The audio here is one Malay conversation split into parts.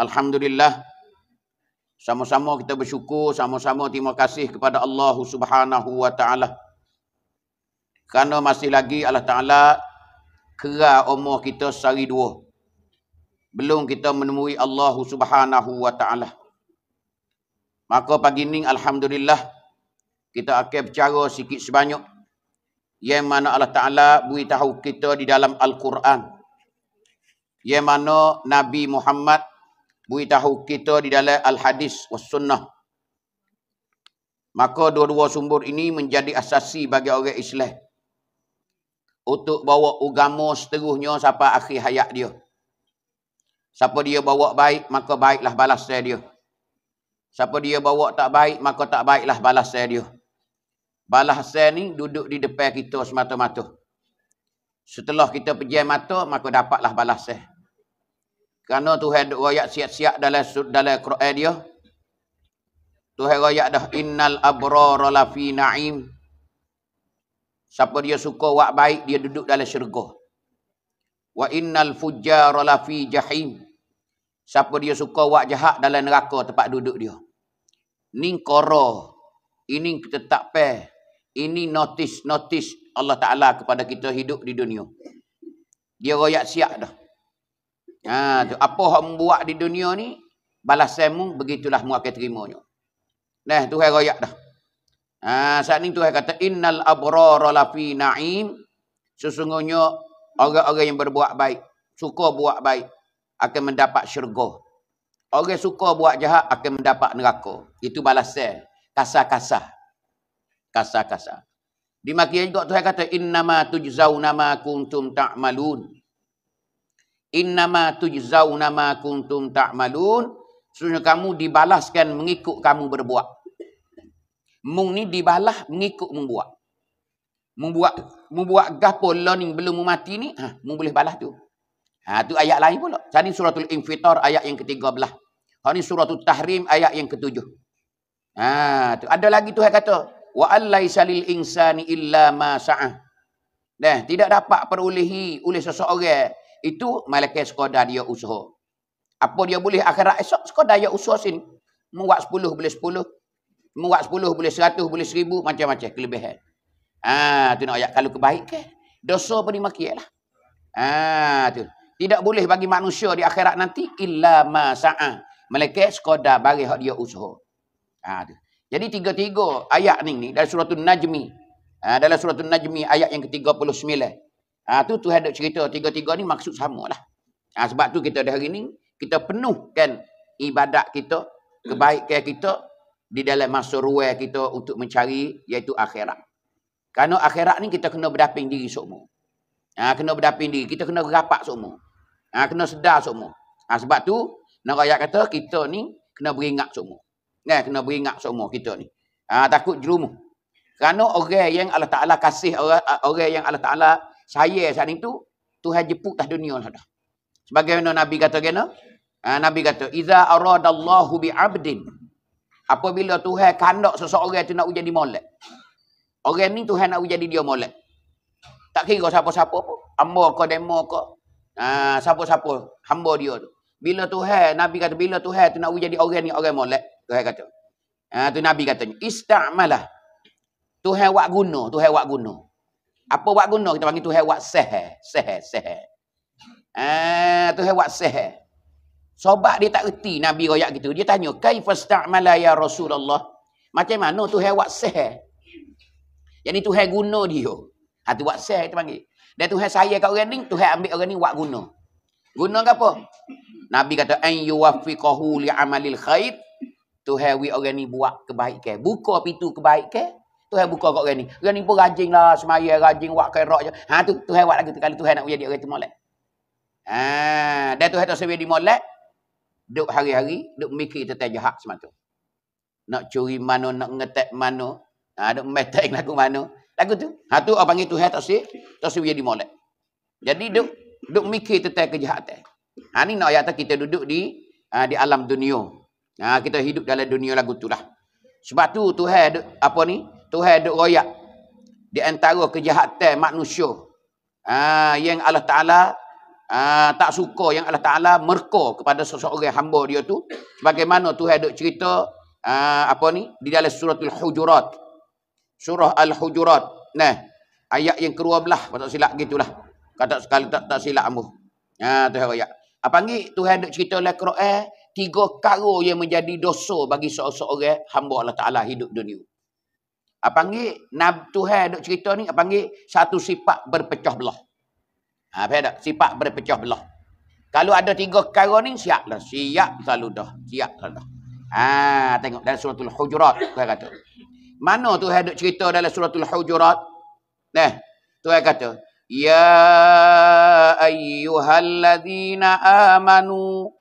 Alhamdulillah. Sama-sama kita bersyukur, sama-sama terima kasih kepada Allah Subhanahu Wa Taala. Kerana masih lagi Allah Taala kira umur kita sehari dua. Belum kita menemui Allah Subhanahu Wa Taala. Maka pagi ini alhamdulillah kita akan bercara sikit sebanyak yang mana Allah Taala beritahu kita di dalam Al-Quran. Yang mana Nabi Muhammad tahu kita di dalam Al-Hadis wa Sunnah. Maka dua-dua sumber ini menjadi asasi bagi orang Islam. Untuk bawa agama seterusnya Siapa akhir hayat dia. Siapa dia bawa baik, maka baiklah balas saya dia. Siapa dia bawa tak baik, maka tak baiklah balas saya dia. Balas saya ni duduk di depan kita semata-mata. Setelah kita pejam mata, maka dapatlah balas saya. Kerana Tuhan duk royak siap-siap dalam dalam Quran dia. Tuhan royak dah innal abrara lafi na'im. Siapa dia suka buat baik dia duduk dalam syurga. Wa innal fujjar lafi jahim. Siapa dia suka buat jahat dalam neraka tempat duduk dia. Ning qara. Ini kita tak pe. Ini notis-notis Allah Taala kepada kita hidup di dunia. Dia royak siap dah. Ha, tu. Apa yang membuat di dunia ni, balas semu begitulah mu akan terimanya. Nah, Tuhan royak dah. Ha, saat ni Tuhan kata, Innal abrara lafi na'im. Sesungguhnya, orang-orang yang berbuat baik, suka buat baik, akan mendapat syurga. Orang suka buat jahat, akan mendapat neraka. Itu balasan. kasar kasah, kasah kasah. Di makian juga Tuhan kata, Innama tujzau nama kuntum ta'malun. Ta Innama tujzauna nama kuntum tak malun, Sesungguhnya kamu dibalaskan mengikut kamu berbuat. Mung ni dibalas mengikut membuat. Membuat membuat gapo learning belum mati ni, ha, mung boleh balas tu. Ha, tu ayat lain pula. Tadi suratul infitar ayat yang ketiga belah. Ha ni suratul tahrim ayat yang ketujuh. 7 Ha, tu ada lagi Tuhan kata, wa allaisa lil insani illa ma sa'a. Dah, tidak dapat perolehi oleh seseorang itu malaikat sekadar dia usaha. Apa dia boleh akhirat esok sekadar dia usaha sin. Muat 10 boleh sepuluh. Muat sepuluh, boleh 100 boleh seribu, macam-macam kelebihan. Ah tu nak ayat kalau kebaikan dosa pun dimakilah. Ah ha, tu. Tidak boleh bagi manusia di akhirat nanti illa ma sa'a. Malaikat sekadar bagi hak dia usaha. Ah tu. Jadi tiga-tiga ayat ni ni dari surah An-Najmi. Ah dalam surah An-Najmi ayat yang ke-39. Ha, tu tu nak cerita tiga-tiga ni maksud samalah. Ha, sebab tu kita dah hari ni, kita penuhkan ibadat kita, hmm. kebaikan kita di dalam masa ruai kita untuk mencari iaitu akhirat. Karena akhirat ni kita kena berdaping diri semua. Ha, kena berdaping diri, kita kena rapat semua. Ha, kena sedar semua. Ha, sebab tu, nak ayat kata kita ni kena beringat semua. Nah, kan, kena beringat semua kita ni. Ha, takut jerumuh. Kerana orang yang Allah Ta'ala kasih orang, orang yang Allah Ta'ala saya saat itu Tuhan jepuk dah dunia lah dah. mana Nabi kata kena? Uh, Nabi kata, Iza aradallahu bi'abdin. Apabila Tuhan kandak seseorang itu nak jadi molek. Orang ni Tuhan nak jadi dia molek. Tak kira siapa-siapa pun. Amba kau, demo kau. Ah, siapa-siapa, uh, hamba dia tu. Bila Tuhan, Nabi kata, bila Tuhan tu nak jadi orang ni, orang molek. Tuhan kata. Uh, tu Nabi katanya, Ista'malah. Tuhan wak guna, Tuhan wak guna. Apa buat guna kita panggil Tuhan buat sehe. Sehe, sehe. Eh, ha, Tuhan buat sehe. Sobat dia tak erti Nabi Royak gitu. Dia tanya, Kaifasta'amala ya Rasulullah. Macam mana Tuhan buat sehe? Yang ni Tuhan guna dia. Hati buat sehe kita panggil. Dan Tuhan saya kat orang ni, Tuhan ambil orang ni buat guna. Guna ke apa? Nabi kata, En yuwafiqahu li'amalil khair. Tuhan we orang ni buat kebaikan. Buka pintu kebaikan. Tuhan buka kat orang ni. Orang ni lah, rajinlah semaya, rajin buat kerak je. Ha tu Tuhan buat lagi tu kalau Tuhan nak jadi orang tu molek. Ha, dan Tuhan tak sebab di molek. Duk hari-hari duduk mikir tentang jahat semata. Nak curi mana, nak ngetek mana. Ha duk metek lagu mana. Lagu tu. Ha tu orang panggil Tuhan tak sebab tak sebab di molek. Jadi duduk, duduk mikir tentang kejahatan. Ha ni nak ayat kita duduk di uh, di alam dunia. Ha kita hidup dalam dunia lagu tu lah. Sebab tu Tuhan apa ni? Tuhan duk royak di antara kejahatan manusia. Ha, yang Allah Taala ha, tak suka yang Allah Taala merka kepada seseorang hamba dia tu Bagaimana Tuhan duk cerita ha, apa ni di dalam suratul hujurat. Surah Al-Hujurat. Nah, ayat yang ke-12 kalau silap gitulah. Kata sekali tak tak silap ambo. Ha Tuhan royak. Apa ni Tuhan duk cerita dalam Quran tiga perkara yang menjadi dosa bagi seseorang hamba Allah Taala hidup dunia panggil Nab Tuhan duk cerita ni apa panggil satu sifat berpecah belah. Ha faham tak? Sifat berpecah belah. Kalau ada tiga perkara ni lah siap selalu dah, siap selalu dah. Ha tengok dalam suratul hujurat Tuhan kata. Mana Tuhan duk cerita dalam suratul hujurat? neh Tuhan kata, "Ya ayyuhalladzina amanu"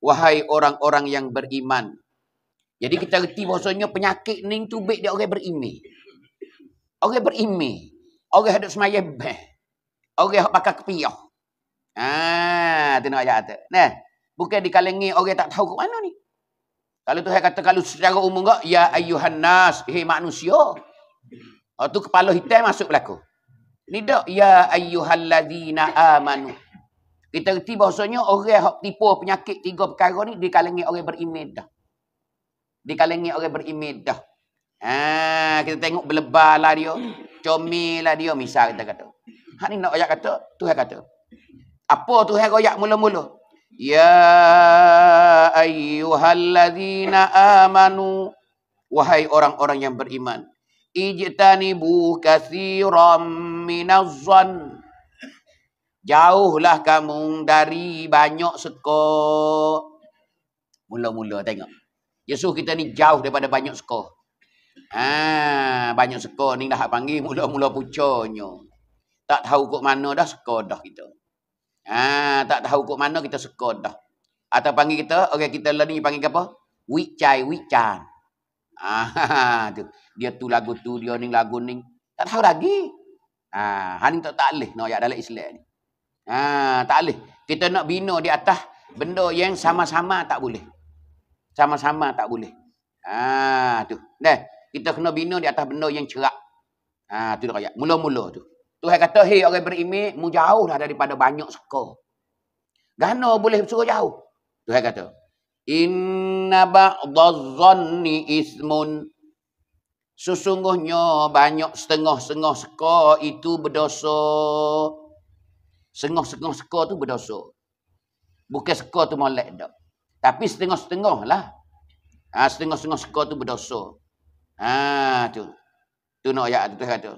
Wahai orang-orang yang beriman, jadi kita reti bahasanya penyakit ning cubik dia orang berimi. Orang berimi. Orang hendak semayah beh. Orang hendak pakai kepiah. Ah, ha, tengok ayat tu. Nah, bukan dikalengi orang tak tahu ke mana ni. Kalau tu Tuhan kata kalau secara umum enggak, ya ayuhan nas, hei manusia. Oh tu kepala hitam masuk berlaku. Ni dak ya ayuhan ladzina amanu. Kita reti bahasanya orang hendak tipu penyakit tiga perkara ni dikalengi orang berimi dah di kalangan orang berimej dah. Ha, kita tengok berlebarlah dia, comillah dia misal kita kata. Hak ni nak ayat kata, Tuhan kata. Apa Tuhan royak mula-mula? Ya ayyuhalladzina amanu wahai orang-orang yang beriman ijtanibu katsiran minazzan jauhlah kamu dari banyak sekok mula-mula tengok Yesus kita ni jauh daripada banyak sekor. Ha, banyak sekor ni dah panggil mula-mula pucanya. Tak tahu kok mana dah sekor dah kita. Ha, tak tahu kok mana kita sekor dah. Atau panggil kita, orang okay, kita learning panggil apa? Wicai, wican. Ah, ha, tu. Dia tu lagu tu, dia ni lagu ni. Tak tahu lagi. Ah, ha, hani tak tak leh nak no, ayat dalam Islam ni. Ah, tak alih. Kita nak bina di atas benda yang sama-sama tak boleh. Sama-sama tak boleh. Ah tu. Dah. Kita kena bina di atas benda yang cerak. Ah tu dia ayat. Mula-mula tu. Tu Tuhan kata, "Hei orang beriman, mu jauhlah daripada banyak suka." Gana boleh suruh jauh? Tu Tuhan kata, "Inna ba'dhazzanni ismun." Sesungguhnya banyak setengah-setengah suka itu berdosa. Setengah-setengah suka tu berdosa. Bukan suka tu molek dah. Tapi setengah-setengah lah. Ha, setengah-setengah skor tu berdosa. Ha, tu. Tu nak ayat tu, Tuhan kata.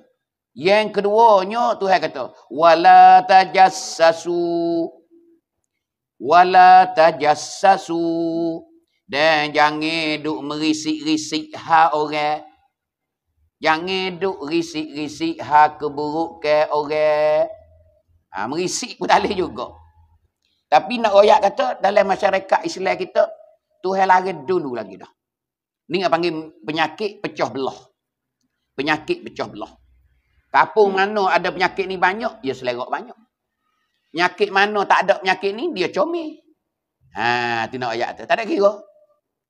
Yang keduanya, Tuhan kata. Wala tajassasu. Wala tajassasu. Dan jangan duk merisik-risik ha orang. Jangan duk risik-risik ha keburuk ke orang. Ha, merisik pun tak boleh juga. Tapi nak royak kata dalam masyarakat Islam kita Tuhan lagi dulu lagi dah. Ni nak panggil penyakit pecah belah. Penyakit pecah belah. Kapung hmm. mana ada penyakit ni banyak, dia ya selerok banyak. Penyakit mana tak ada penyakit ni, dia comi Ha, tu nak ayat tu. Tak ada kira.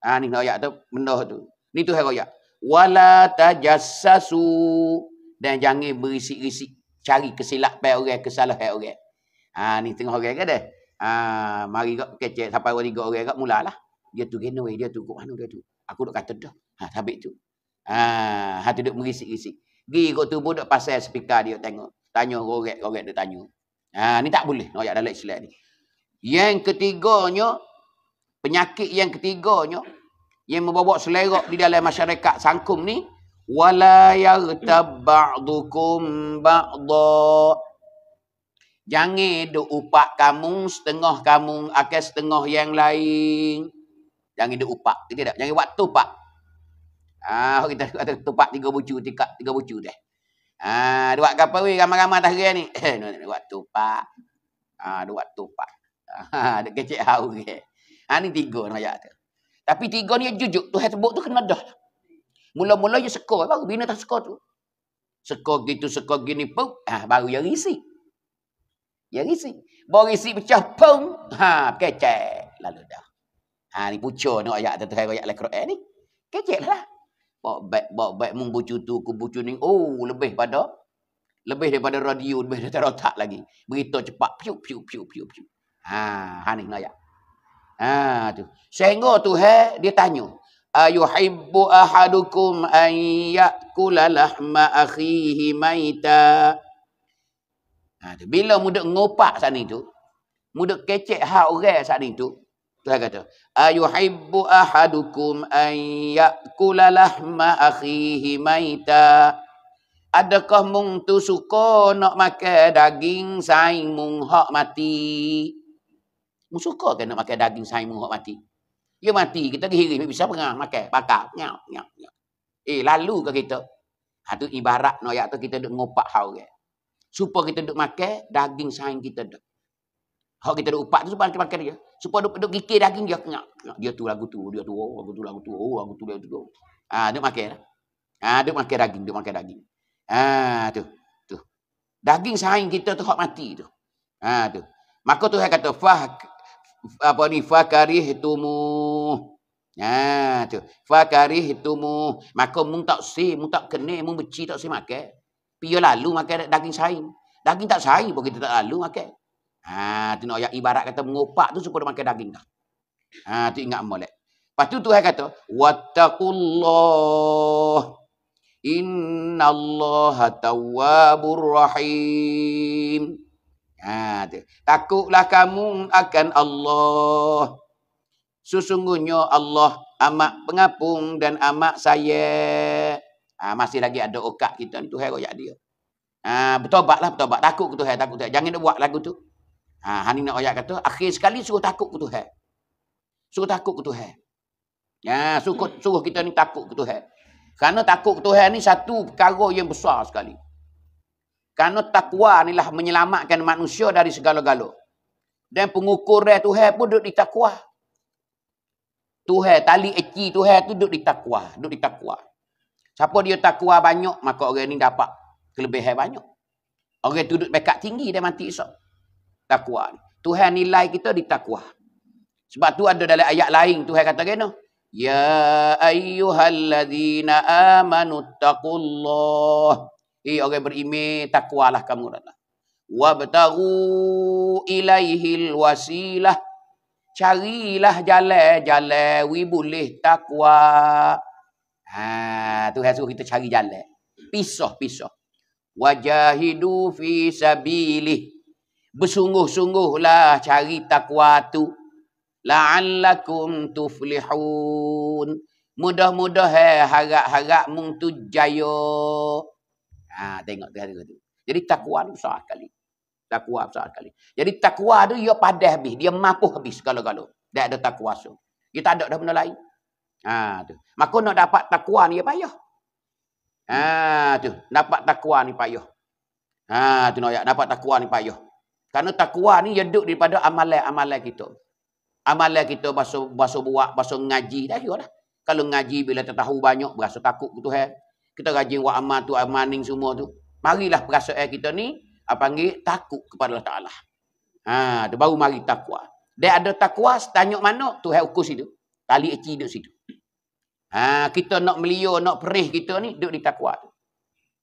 Ha, ni nak ayat tu, benda tu. Ni tu ayat. Wala tajassasu. Dan jangan berisik-risik. Cari kesilapan orang, kesalahan orang. Ha, ni tengah orang ke dah? Ah, mari gak kecek sampai orang tiga orang gak mulalah. Dia tu genoi, dia tu kok anu dia tu. Aku dok kata dah. Ha sabik tu. Ha hati dok merisik-risik. Gi kok tu bodok pasal speaker dia tengok. Tanya orang-orang dia tanya. Ha ni tak boleh nak ayat dalam Islam ni. Yang ketiganya penyakit yang ketiganya yang membawa selera di dalam masyarakat sangkum ni wala yartab ba'dukum ba'dha Jangan duk upak kamu setengah kamu akan setengah yang lain. Jangan duk upak. Kita tak? Jangan waktu pak. Ah, kita kata tupak tiga bucu, tiga, tiga bucu dah. Ah, ha, dua kapal weh ramai-ramai atas gerai ni. Eh, dua tupak. Ah, ha, dua tupak. Ah, ada kecik hau ke. Ha ni tiga nak ayat tu. Tapi tiga ni jujur tu sebut tu kena dah. Mula-mula je sekor baru bina tak sekor tu. Sekor gitu, sekor gini pun ah, baru yang risik. Dia risi. Bawa risi pecah, pung. Ha, kecek. Lalu dah. Ha, ni pucuk ni ayat tu tuhan ayat lekrok eh ni. Kecek lah. Bawa baik, bawa baik mung bucu tu, ku bucu ni. Oh, lebih pada. Lebih daripada radio, lebih daripada otak lagi. Berita cepat, piu, piu, piu, piu, piu. Ha, ha ni ayat. Ha, tu. Sehingga tu, he, dia tanya. Ayuhibbu ahadukum an yakula lahma akhihi maitah. Ha, Bila muda ngopak sana itu, muda kecek hak orang sana itu, Tuhan kata, Ayuhibbu ahadukum an yakula lahma akhihi maita. Adakah mung tu suka nak makan daging saing mung hak mati? Mung suka kan nak makan daging saing mung hak mati? Dia ya mati, kita kiri, bisa pengah makan, pakar, nyak, nyak, nyak. Eh, lalu ke kita? Itu ha, ibarat nak tu kita duduk ngopak hau kan? Supaya kita duduk makan, daging sayang kita duduk. Hak kita duduk upat tu, supaya kita makan dia. Supaya duduk, duduk gikir daging dia, kenyak. Dia tu lagu tu, dia tu, oh, lagu tu, lagu tu, oh, lagu tu, dia tu. Ah, ha, duduk makan lah. Ha, ah, duduk makan daging, duduk makan daging. Ah, ha, tu, tu. Daging sayang kita tu, hak mati tu. Ah, ha, tu. Maka tu, saya kata, fah, apa ni, fah karih tumu. Ha, tu. Fah karih tumu. Maka, mung tak si, mung tak kena, mung beci tak si makan. Pia lalu makan daging saing. Daging tak saing pun kita tak lalu makan. Ha, tu nak ayat ibarat kata mengopak tu supaya makan daging dah. Ha, tu ingat molek. Lepas tu saya kata, Wattakullah. Inna Allah tawabur rahim. Ha, tu. Takutlah kamu akan Allah. Sesungguhnya Allah amat pengapung dan amat sayang. Ha, masih lagi ada okat kita ni Tuhan royak dia. Ha, bertobatlah, bertobat. Takut ke Tuhan, takut ke Tuhan. Jangan buat lagu tu. Ha, Hanin nak royak kata, akhir sekali suruh takut ke Tuhan. Suruh takut ke Tuhan. Ya, suruh, suruh kita ni takut ke Tuhan. Kerana takut ke Tuhan ni satu perkara yang besar sekali. Kerana takwa ni lah menyelamatkan manusia dari segala-gala. Dan pengukur dia Tuhan pun duduk di takwa. Tuhan, tali eci Tuhan tu duduk di takwa. Duduk di takwa. Siapa dia takwa banyak, maka orang ni dapat kelebihan banyak. Orang duduk pekat tinggi dia mati esok. Takwa ni. Tuhan nilai kita di takwa. Sebab tu ada dalam ayat lain Tuhan kata gini. Ya ayyuhalladzina amanu taqullah. Hei eh, orang beriman takwalah kamu datang. Wa bataghu ilaihil wasilah. Carilah jalan-jalan wi boleh takwa. Ha Tuhan suruh kita cari jalan. Pisah-pisah. Wajahidu fi sabilih. Bersungguh-sungguhlah cari takwa tu. La'allakum tuflihun. Mudah-mudahan harap-harap mung tu jaya. Ha tengok Tuhan tu. Jadi takwa tu besar sekali. Takwa besar sekali. Jadi takwa tu dia padah habis, dia mampu habis kalau-kalau. Tak ada takwa tu. Kita ada dah benda lain. Ha, tu. Maka nak dapat takwa ni ya, payah. Ha, tu. Dapat takwa ni payah. Ha, tu nak ya. dapat takwa ni payah. Karena takwa ni ia duduk daripada amalan-amalan kita. Amalan kita baso baso buat, baso ngaji dah ya dah. Kalau ngaji bila tak tahu banyak, berasa takut ke Tuhan. Kita rajin buat amal tu, amaning semua tu. Marilah perasaan kita ni, apa panggil, takut kepada Allah Ta'ala. Ha, tu baru mari takwa. Dia ada takwa, tanya mana Tuhan ukur situ. Tali eci duduk situ. Ha, kita nak melio, nak perih kita ni, duduk di takwa tu.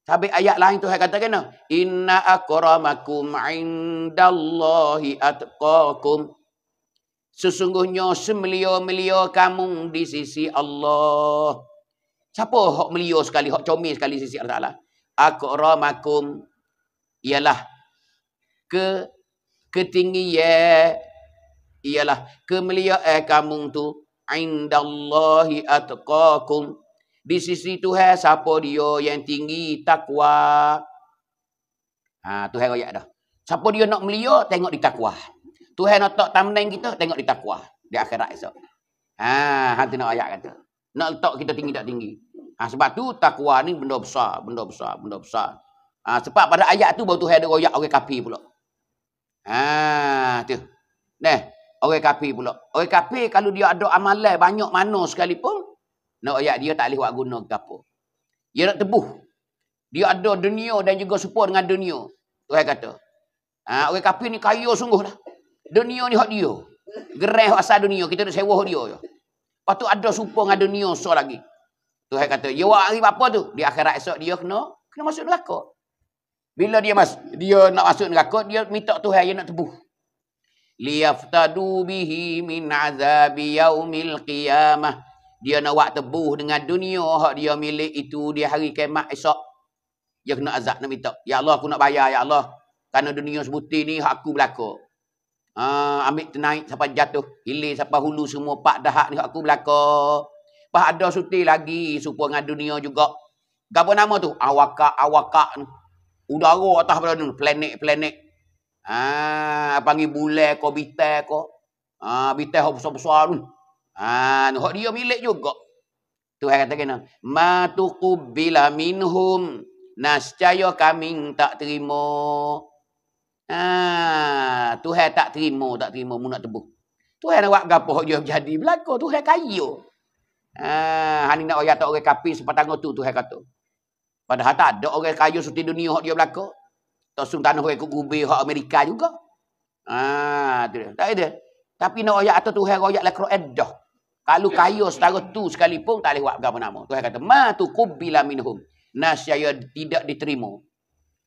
Tapi ayat lain tu saya kata kena. Inna akramakum indallahi atqakum. Sesungguhnya semelio-melio kamu di sisi Allah. Siapa hok melio sekali, hok comel sekali di sisi Allah Ta'ala? Akramakum ialah ke ketinggian ialah eh kamu tu indallahi atqakum. Di sisi Tuhan siapa dia yang tinggi takwa? Ha Tuhan royak dah. Siapa dia nak melia tengok di takwa. Tuhan nak tak tamnaing kita tengok di takwa di akhirat esok. Ha hati nak ayat kata. Nak letak kita tinggi tak tinggi. Ha, sebab tu takwa ni benda besar, benda besar, benda besar. Ha, sebab pada ayat tu baru Tuhan ada royak orang kafir pula. Ha tu. Neh. Orang kafir pula. Orang kafir kalau dia ada amalan banyak mana sekalipun, nak ayat dia tak boleh buat guna ke apa. Dia nak tebuh. Dia ada dunia dan juga support dengan dunia. Tuhan kata. Ha, orang kafir ni kaya sungguh lah. Dunia ni hak dia. Gerai asal dunia. Kita nak sewa dia. Je. Lepas tu ada support dengan dunia so lagi. Tuhan kata, ya wak hari apa tu? Di akhirat esok dia kena kena masuk neraka. Bila dia mas dia nak masuk neraka, dia minta Tuhan dia nak tebuh liyaftadu bihi min azab yaumil qiyamah dia nak buat tebuh dengan dunia hak dia milik itu di hari kiamat esok dia kena azab nak minta ya Allah aku nak bayar ya Allah kerana dunia sebuti ni hak aku belaka ha, ambil ternaik sampai jatuh hilir sampai hulu semua pak dahak ni hak aku belaka pak ada suti lagi supaya dengan dunia juga apa nama tu awakak awakak ni udara atas pada planet-planet Ah, panggil bule, ko bitai ko, Ah, bitai hok besar-besar tu. Ah, hok dia milik juga. Tuhan kata kena, "Ma tuqbila minhum nascaya kami tak terima." Ah, Tuhan tak terima, tak terima mu nak tebuk. Tuhan nak buat gapo hok dia jadi belaka, Tuhan kaya. Ah, hani nak ayat tak orang kafir sepatang tu Tuhan kata. Padahal tak ada orang kaya seluruh dunia hok dia belaka. Tak sung tanah orang kugubih hak Amerika juga. Ha tu dia. Tak ada. Tapi nak royak atau Tuhan royak lah Quran dah. Kalau kaya setara tu sekalipun tak boleh buat apa nama. Tuhan kata, "Ma tu qubila minhum." Nasyaya tidak diterima.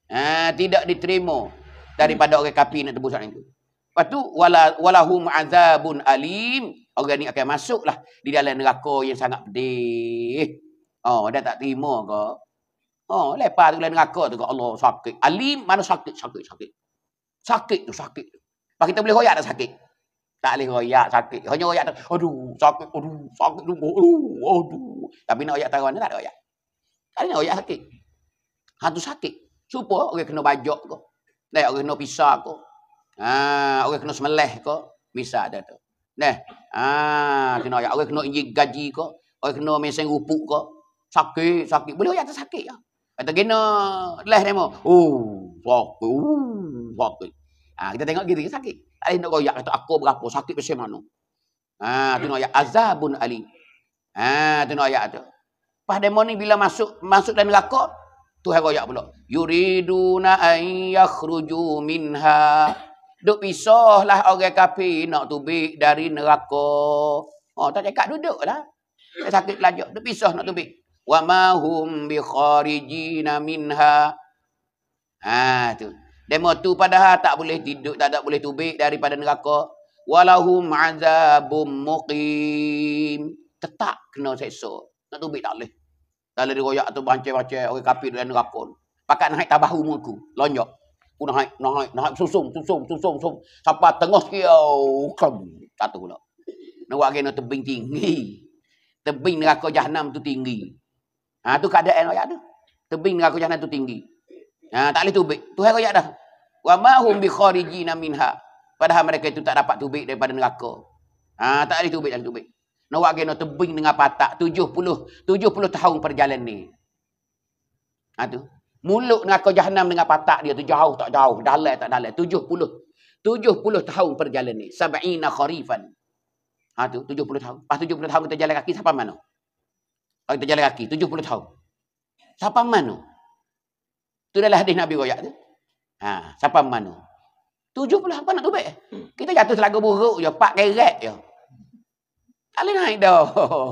Ha, tidak diterima daripada orang kafir nak tebus itu. Lepas tu wala walahum azabun alim. Orang ni akan masuklah di dalam neraka yang sangat pedih. Oh, dah tak terima ke? Oh, lepas tu lain ngakak tu. Allah sakit. Alim mana sakit, sakit, sakit. Sakit tu, sakit. Pak kita boleh royak tak sakit? Tak boleh royak, sakit. Hanya royak tak. Aduh, sakit, aduh, sakit, aduh, aduh, aduh. Tapi nak royak tak mana, tak ada royak. Tak nak royak sakit. Hantu sakit. Supo orang okay, kena bajak ko. Nah, orang kena pisah ko. Ha, ah, orang kena semeleh ko. Bisa ada tu. Nah, ha, ah, kena royak. Orang kena injik gaji ko. Orang kena mesin rupuk ko. Sakit, sakit. Boleh royak tak sakit ya? Kata kena last demo. Oh, sakit. Oh, sakit. Ha, ah, kita tengok gitu sakit. Tak boleh nak royak kata aku berapa sakit pasal mana. Ha, ah, tu ayat azabun ali. Ha, tu nak ayat ah, tu. Pas demo ni bila masuk masuk dalam neraka, Tuhan royak pula. Yuriduna an yakhruju minha. Duk lah orang kafir nak tubik dari neraka. Oh, tak cakap duduklah. Sakit lajak. Duk pisah nak tubik wa ma hum bi kharijina minha ha tu demo tu padahal tak boleh tidur tak ada boleh tubik daripada neraka walahum azabum muqim tetap kena seksa nak tubik tak boleh tak boleh diroyak tu bancai-bancai orang okay, kafir dan neraka pakat naik tabahu mulku lonjak pun naik naik naik susung susung susung susung siapa tengah kau kam satu pula nak buat kena tebing tinggi tebing neraka jahanam tu tinggi Ha tu keadaan rakyat tu. Tebing dengan kejahatan tu tinggi. Ha tak boleh tubik. Tu hai rakyat dah. Wa ma hum bi kharijina minha. Padahal mereka itu tak dapat tubik daripada neraka. Ha tak boleh tubik dan tubik. Nawak gena tebing dengan patak 70 70 tahun perjalanan ni. Ha tu. Muluk neraka jahanam dengan patak dia tu jauh tak jauh, dalam tak dalam 70 70 tahun perjalanan ni. Sab'ina kharifan. Ha tu 70 tahun. Pas 70 tahun kita jalan kaki sampai mana? Orang tu jalan kaki 70 tahun. Siapa mano? Itu adalah hadis Nabi royak tu. Ha, siapa mano? 70 apa nak tubek? Kita jatuh selaga buruk je, pak keret je. Tak boleh naik dah.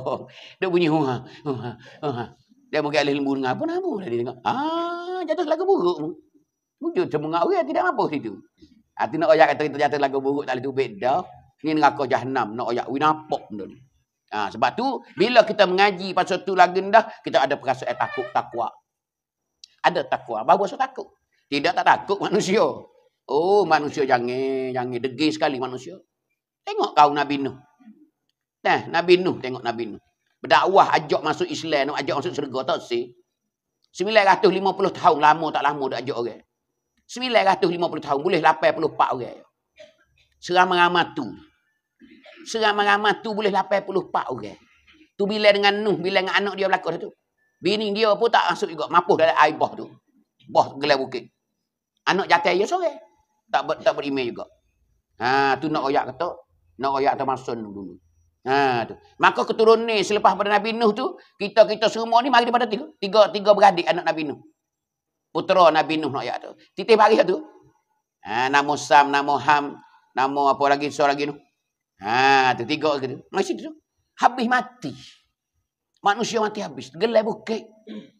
Dia bunyi huha, huha, huha. Dia mungkin alih lembu dengar apa nama lah dia tengok. ah jatuh selaga buruk. Wujud cemengak orang tidak apa situ. Hati nak oyak kata kita jatuh selaga buruk tak boleh tubek dah. Ini neraka jahanam nak oyak winapok benda ni. Ha, sebab tu, bila kita mengaji pasal tu lagi dah, kita ada perasaan eh, takut, takwa. Ada takwa, baru rasa takut. Tidak tak takut manusia. Oh, manusia jangan, jangan degi sekali manusia. Tengok kau Nabi Nuh. Nah, eh, Nabi Nuh, tengok Nabi Nuh. Berdakwah ajak masuk Islam, nak ajak masuk syurga tak sih. 950 tahun lama tak lama dia ajak orang. 950 tahun boleh 84 orang. Seramai-ramai tu. Seramai-ramai tu boleh puluh 84 orang. Tu bila dengan Nuh, bila dengan anak dia berlaku tu. Bini dia pun tak masuk juga. Mampus dalam air boh tu. Boh gelap bukit. Anak jatai dia sore. Tak, ber, tak berimeh juga. Ha, tu nak royak kata. Nak royak termasuk dulu. Ha, tu. Maka keturun ni selepas pada Nabi Nuh tu. Kita-kita semua ni mari daripada tiga. Tiga, tiga beradik anak Nabi Nuh. Putera Nabi Nuh nak royak tu. Titik bagi tu. Ha, nama Sam, nama Ham. Nama apa lagi, seorang lagi tu. Ha, tu tiga ke masih tu. Habis mati. Manusia mati habis. Gelai bukit.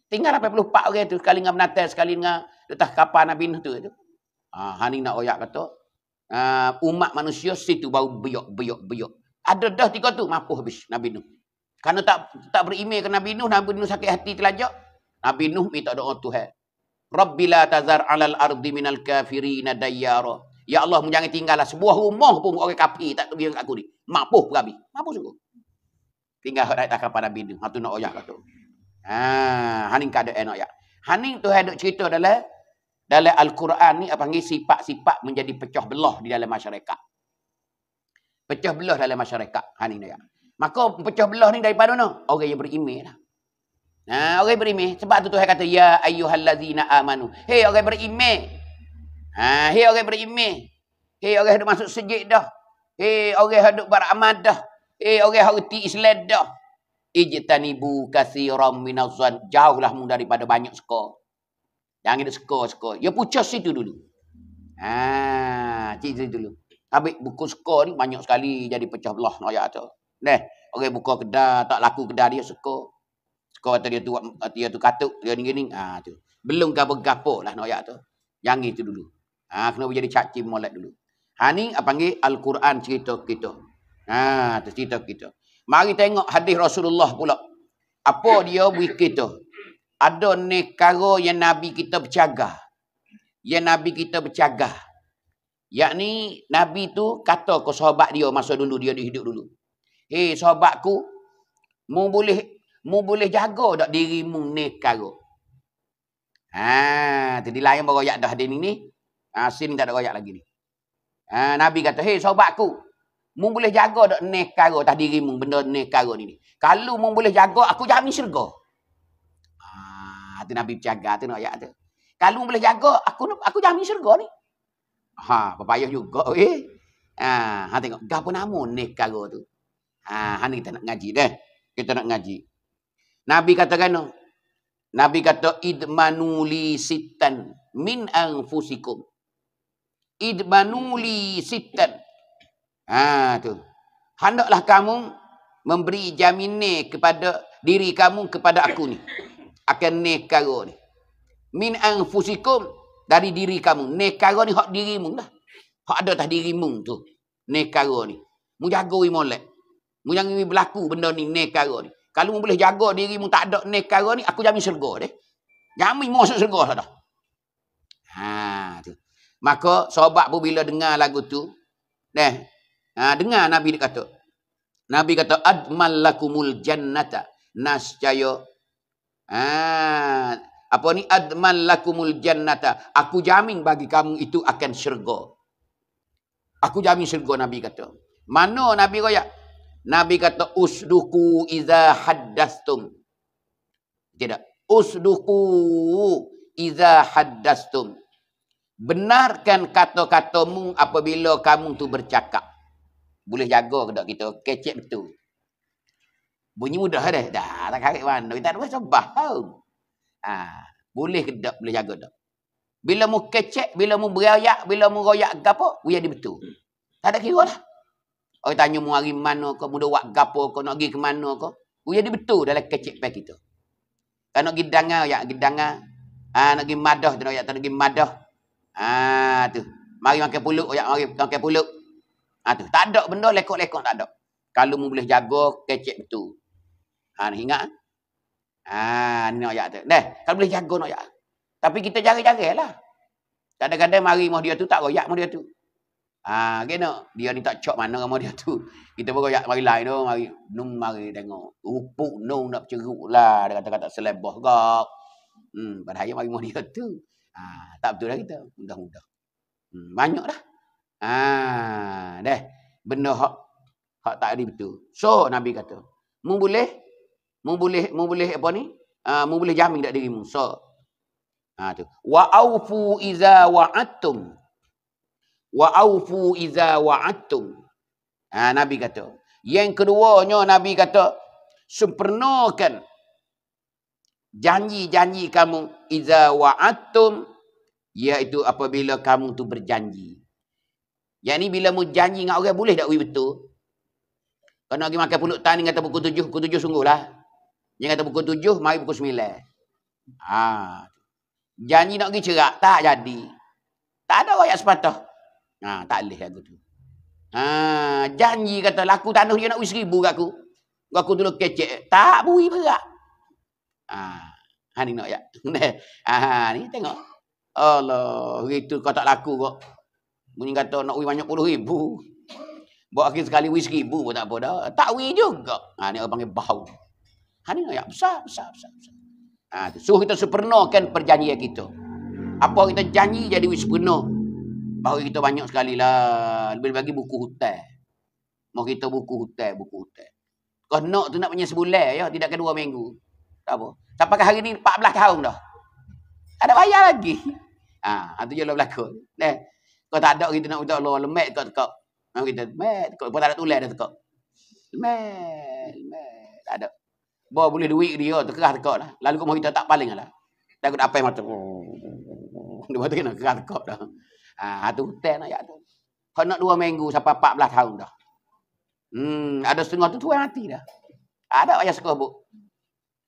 Tinggal 84 orang tu. Sekali dengan menatai. Sekali dengan letak kapal Nabi Nuh tu. Ha, Hani nak oyak kata. Ha, umat manusia situ bau beyok, beyok, beyok. Ada dah tiga tu. Mampu habis Nabi Nuh. Kerana tak tak berimeh ke Nabi Nuh. Nabi Nuh sakit hati telajak. Nabi Nuh minta doa Tuhan. Rabbila tazar alal ardi minal kafirina dayyara. Ya Allah, jangan tinggallah sebuah rumah pun orang kapi tak pergi dekat aku ni. Mampuh berabi. Mampuh sungguh. Tinggal hak tak kapal Nabi ni. Hatu nak oyak ha, tu. Ha, haning kada enak ya. Haning tu hendak cerita dalam dalam Al-Quran ni apa panggil sifat-sifat menjadi pecah belah di dalam masyarakat. Pecah belah dalam masyarakat haning ya. Maka pecah belah ni daripada mana? Orang yang berimeh lah. Ha, orang berimeh. Sebab tu tu Tuhan kata, Ya ayuhallazina amanu. Hei, orang berimeh. Ha, hei orang berimeh. Hei orang yang masuk sejik dah. Hei orang yang duduk beramad dah. Hei orang yang berhenti islam dah. Ijtanibu kathiram minazwan. Jauhlah mu daripada banyak skor. Jangan ada skor-skor. Ya pucah situ dulu. Ha, cik situ dulu. Habis buku skor ni banyak sekali jadi pecah belah. Noyak tu. Neh, orang buka kedai, tak laku kedai dia skor. Skor kata dia tu, dia tu katuk, dia ni gini. Ha, Belum gapa-gapa lah noyak tu. Jangan itu dulu. Ha, kena jadi cakcik molat dulu. Ha, ni panggil Al-Quran cerita kita. Ha, cerita kita. Mari tengok hadis Rasulullah pula. Apa dia beri kita? Ada ni kara yang Nabi kita berjaga. Yang Nabi kita bercaga. Yakni Nabi tu kata ke sahabat dia masa dulu dia dihidup dulu. Hei sahabatku, mu boleh mu boleh jaga tak dirimu ni kara? Ha, jadi lain baru yak dah hadis ni. ni. Ha, ah, sin tak ada royak lagi ni. Ha, Nabi kata, hei sahabatku. mung boleh jaga tak nek karo tak dirimu benda nek karo ni. Kalau mung boleh jaga, aku jamin syurga. Ha, tu Nabi berjaga tu nak ayat tu. Kalau mung boleh jaga, aku aku jamin syurga ni. Ha, berpayah juga eh. Ha, ha tengok, gapo nama ni karo tu. Ha, ha ni kita nak ngaji dah. Kita nak ngaji. Nabi kata kan, Nabi kata idmanu li sitan min anfusikum idbanuli sitan. Ha tu. Hendaklah kamu memberi jaminan kepada diri kamu kepada aku ni. Akan ni karo ni. Min anfusikum dari diri kamu. Ni ni hak dirimu lah. Hak ada tak dirimu tu. Ni karo ni. Mu jaga wi molek. Mu jangan wi berlaku benda ni ni ni. Kalau mu boleh jaga dirimu tak ada ni ni aku jamin syurga deh. Jamin masuk syurga sudah. Ha tu. Maka sahabat pun bila dengar lagu tu, neh, ha, dengar Nabi dia kata. Nabi kata admal lakumul jannata nascaya. Ha, apa ni admal lakumul jannata? Aku jamin bagi kamu itu akan syurga. Aku jamin syurga Nabi kata. Mana Nabi royak? Nabi kata usduku iza haddastum. Tidak. Usduku iza haddastum benarkan kata-katamu apabila kamu tu bercakap. Boleh jaga ke tak kita? kecik betul. Bunyi mudah dah. Dah tak karik mana. Kita tak ada tau. Ha. Boleh ke tak? Boleh jaga tak? Bila mu kecek, bila mu berayak, bila mu royak gapo, uya di betul. Tak ada kira lah. Orang tanya mu hari mana kau, muda wak gapo kau, nak pergi ke mana kau. Uya di betul dalam kecek pek itu. Kalau nak pergi dangar, ya, pergi dangar. Ha, nak pergi madah, tak nak pergi madah. Ah tu. Mari makan puluk, oyak oh, mari makan puluk. Ah tu, tak ada benda lekok-lekok tak ada. Kalau mu boleh jaga kecek betul. Ha ah, ingat. Ah, ah ni oyak tu. Dah, kalau boleh jaga nak oyak. Tapi kita jaga jari-jarilah. Kadang-kadang mari mah dia tu tak royak mah dia tu. Ah ha, kena dia ni tak cok mana sama dia tu. Kita baru royak mari lain tu, mari nung mari tengok. Rupuk nung nak ceruklah dia kata-kata selebah gak. Hmm, padahal mari mah dia tu. Ha, tak betul lah kita. Mudah-mudah. Hmm, banyak dah. Ha, dah. Benda hak, hak tak ada betul. So, Nabi kata. Mu boleh? Mu boleh, mu boleh apa ni? Ha, mu boleh jamin tak dirimu. So. Ha, tu. Wa iza waatum, Wa iza waatum. Ha, Nabi kata. Yang keduanya Nabi kata. Sempurnakan. Sempurnakan janji-janji kamu iza wa'atum iaitu apabila kamu tu berjanji. Yang ni bila mu janji dengan orang boleh tak wui betul? Kau nak pergi makan pulut tan ni kata pukul tujuh, pukul tujuh sungguhlah. Yang kata pukul tujuh, mari pukul sembilan. Ha. Janji nak pergi cerak, tak jadi. Tak ada yang sepatah. Ha, tak boleh aku tu. Ha, janji kata laku tanah dia nak wui seribu kat aku. Kau aku dulu kecek. Tak bui berat. Ah, ha ni nak ya. ah, ni tengok. Allah, itu kau tak laku kok. Bunyi kata nak wi banyak puluh ribu. Buat akhir sekali wi seribu pun tak apa dah. Tak wi juga. Ha ni orang panggil bau. Ha ni nak ya. Besar, besar, besar. besar. Ha, so kita sepenuhkan perjanjian kita. Apa kita janji jadi wis penuh. Bahu kita banyak sekali lah. Lebih bagi buku hutan. Mau kita buku hutan, buku hutan. Kau nak tu nak punya sebulan ya. Tidak kedua minggu apa. Sampai ke hari ni 14 tahun dah. Tak ada bayar lagi. Ah, ha, itu ha, je lah berlaku. Eh, kau tak ada kita nak minta Allah lemak kau tekak. Mau kita lemak, kau tak ada tulang dah tekak. Lemak, lemak. Tak ada. Bawa boleh duit dia terkerah tekak lah. Lalu kau mau kita tak paling lah. Takut nak apai mata. Dia mata kena kerah tekak dah. Ah, ha, itu ha, hutan nak ayat tu. Kau nak dua minggu sampai 14 tahun dah. Hmm, ada setengah tu tuan hati dah. Ada ayah sekolah buk.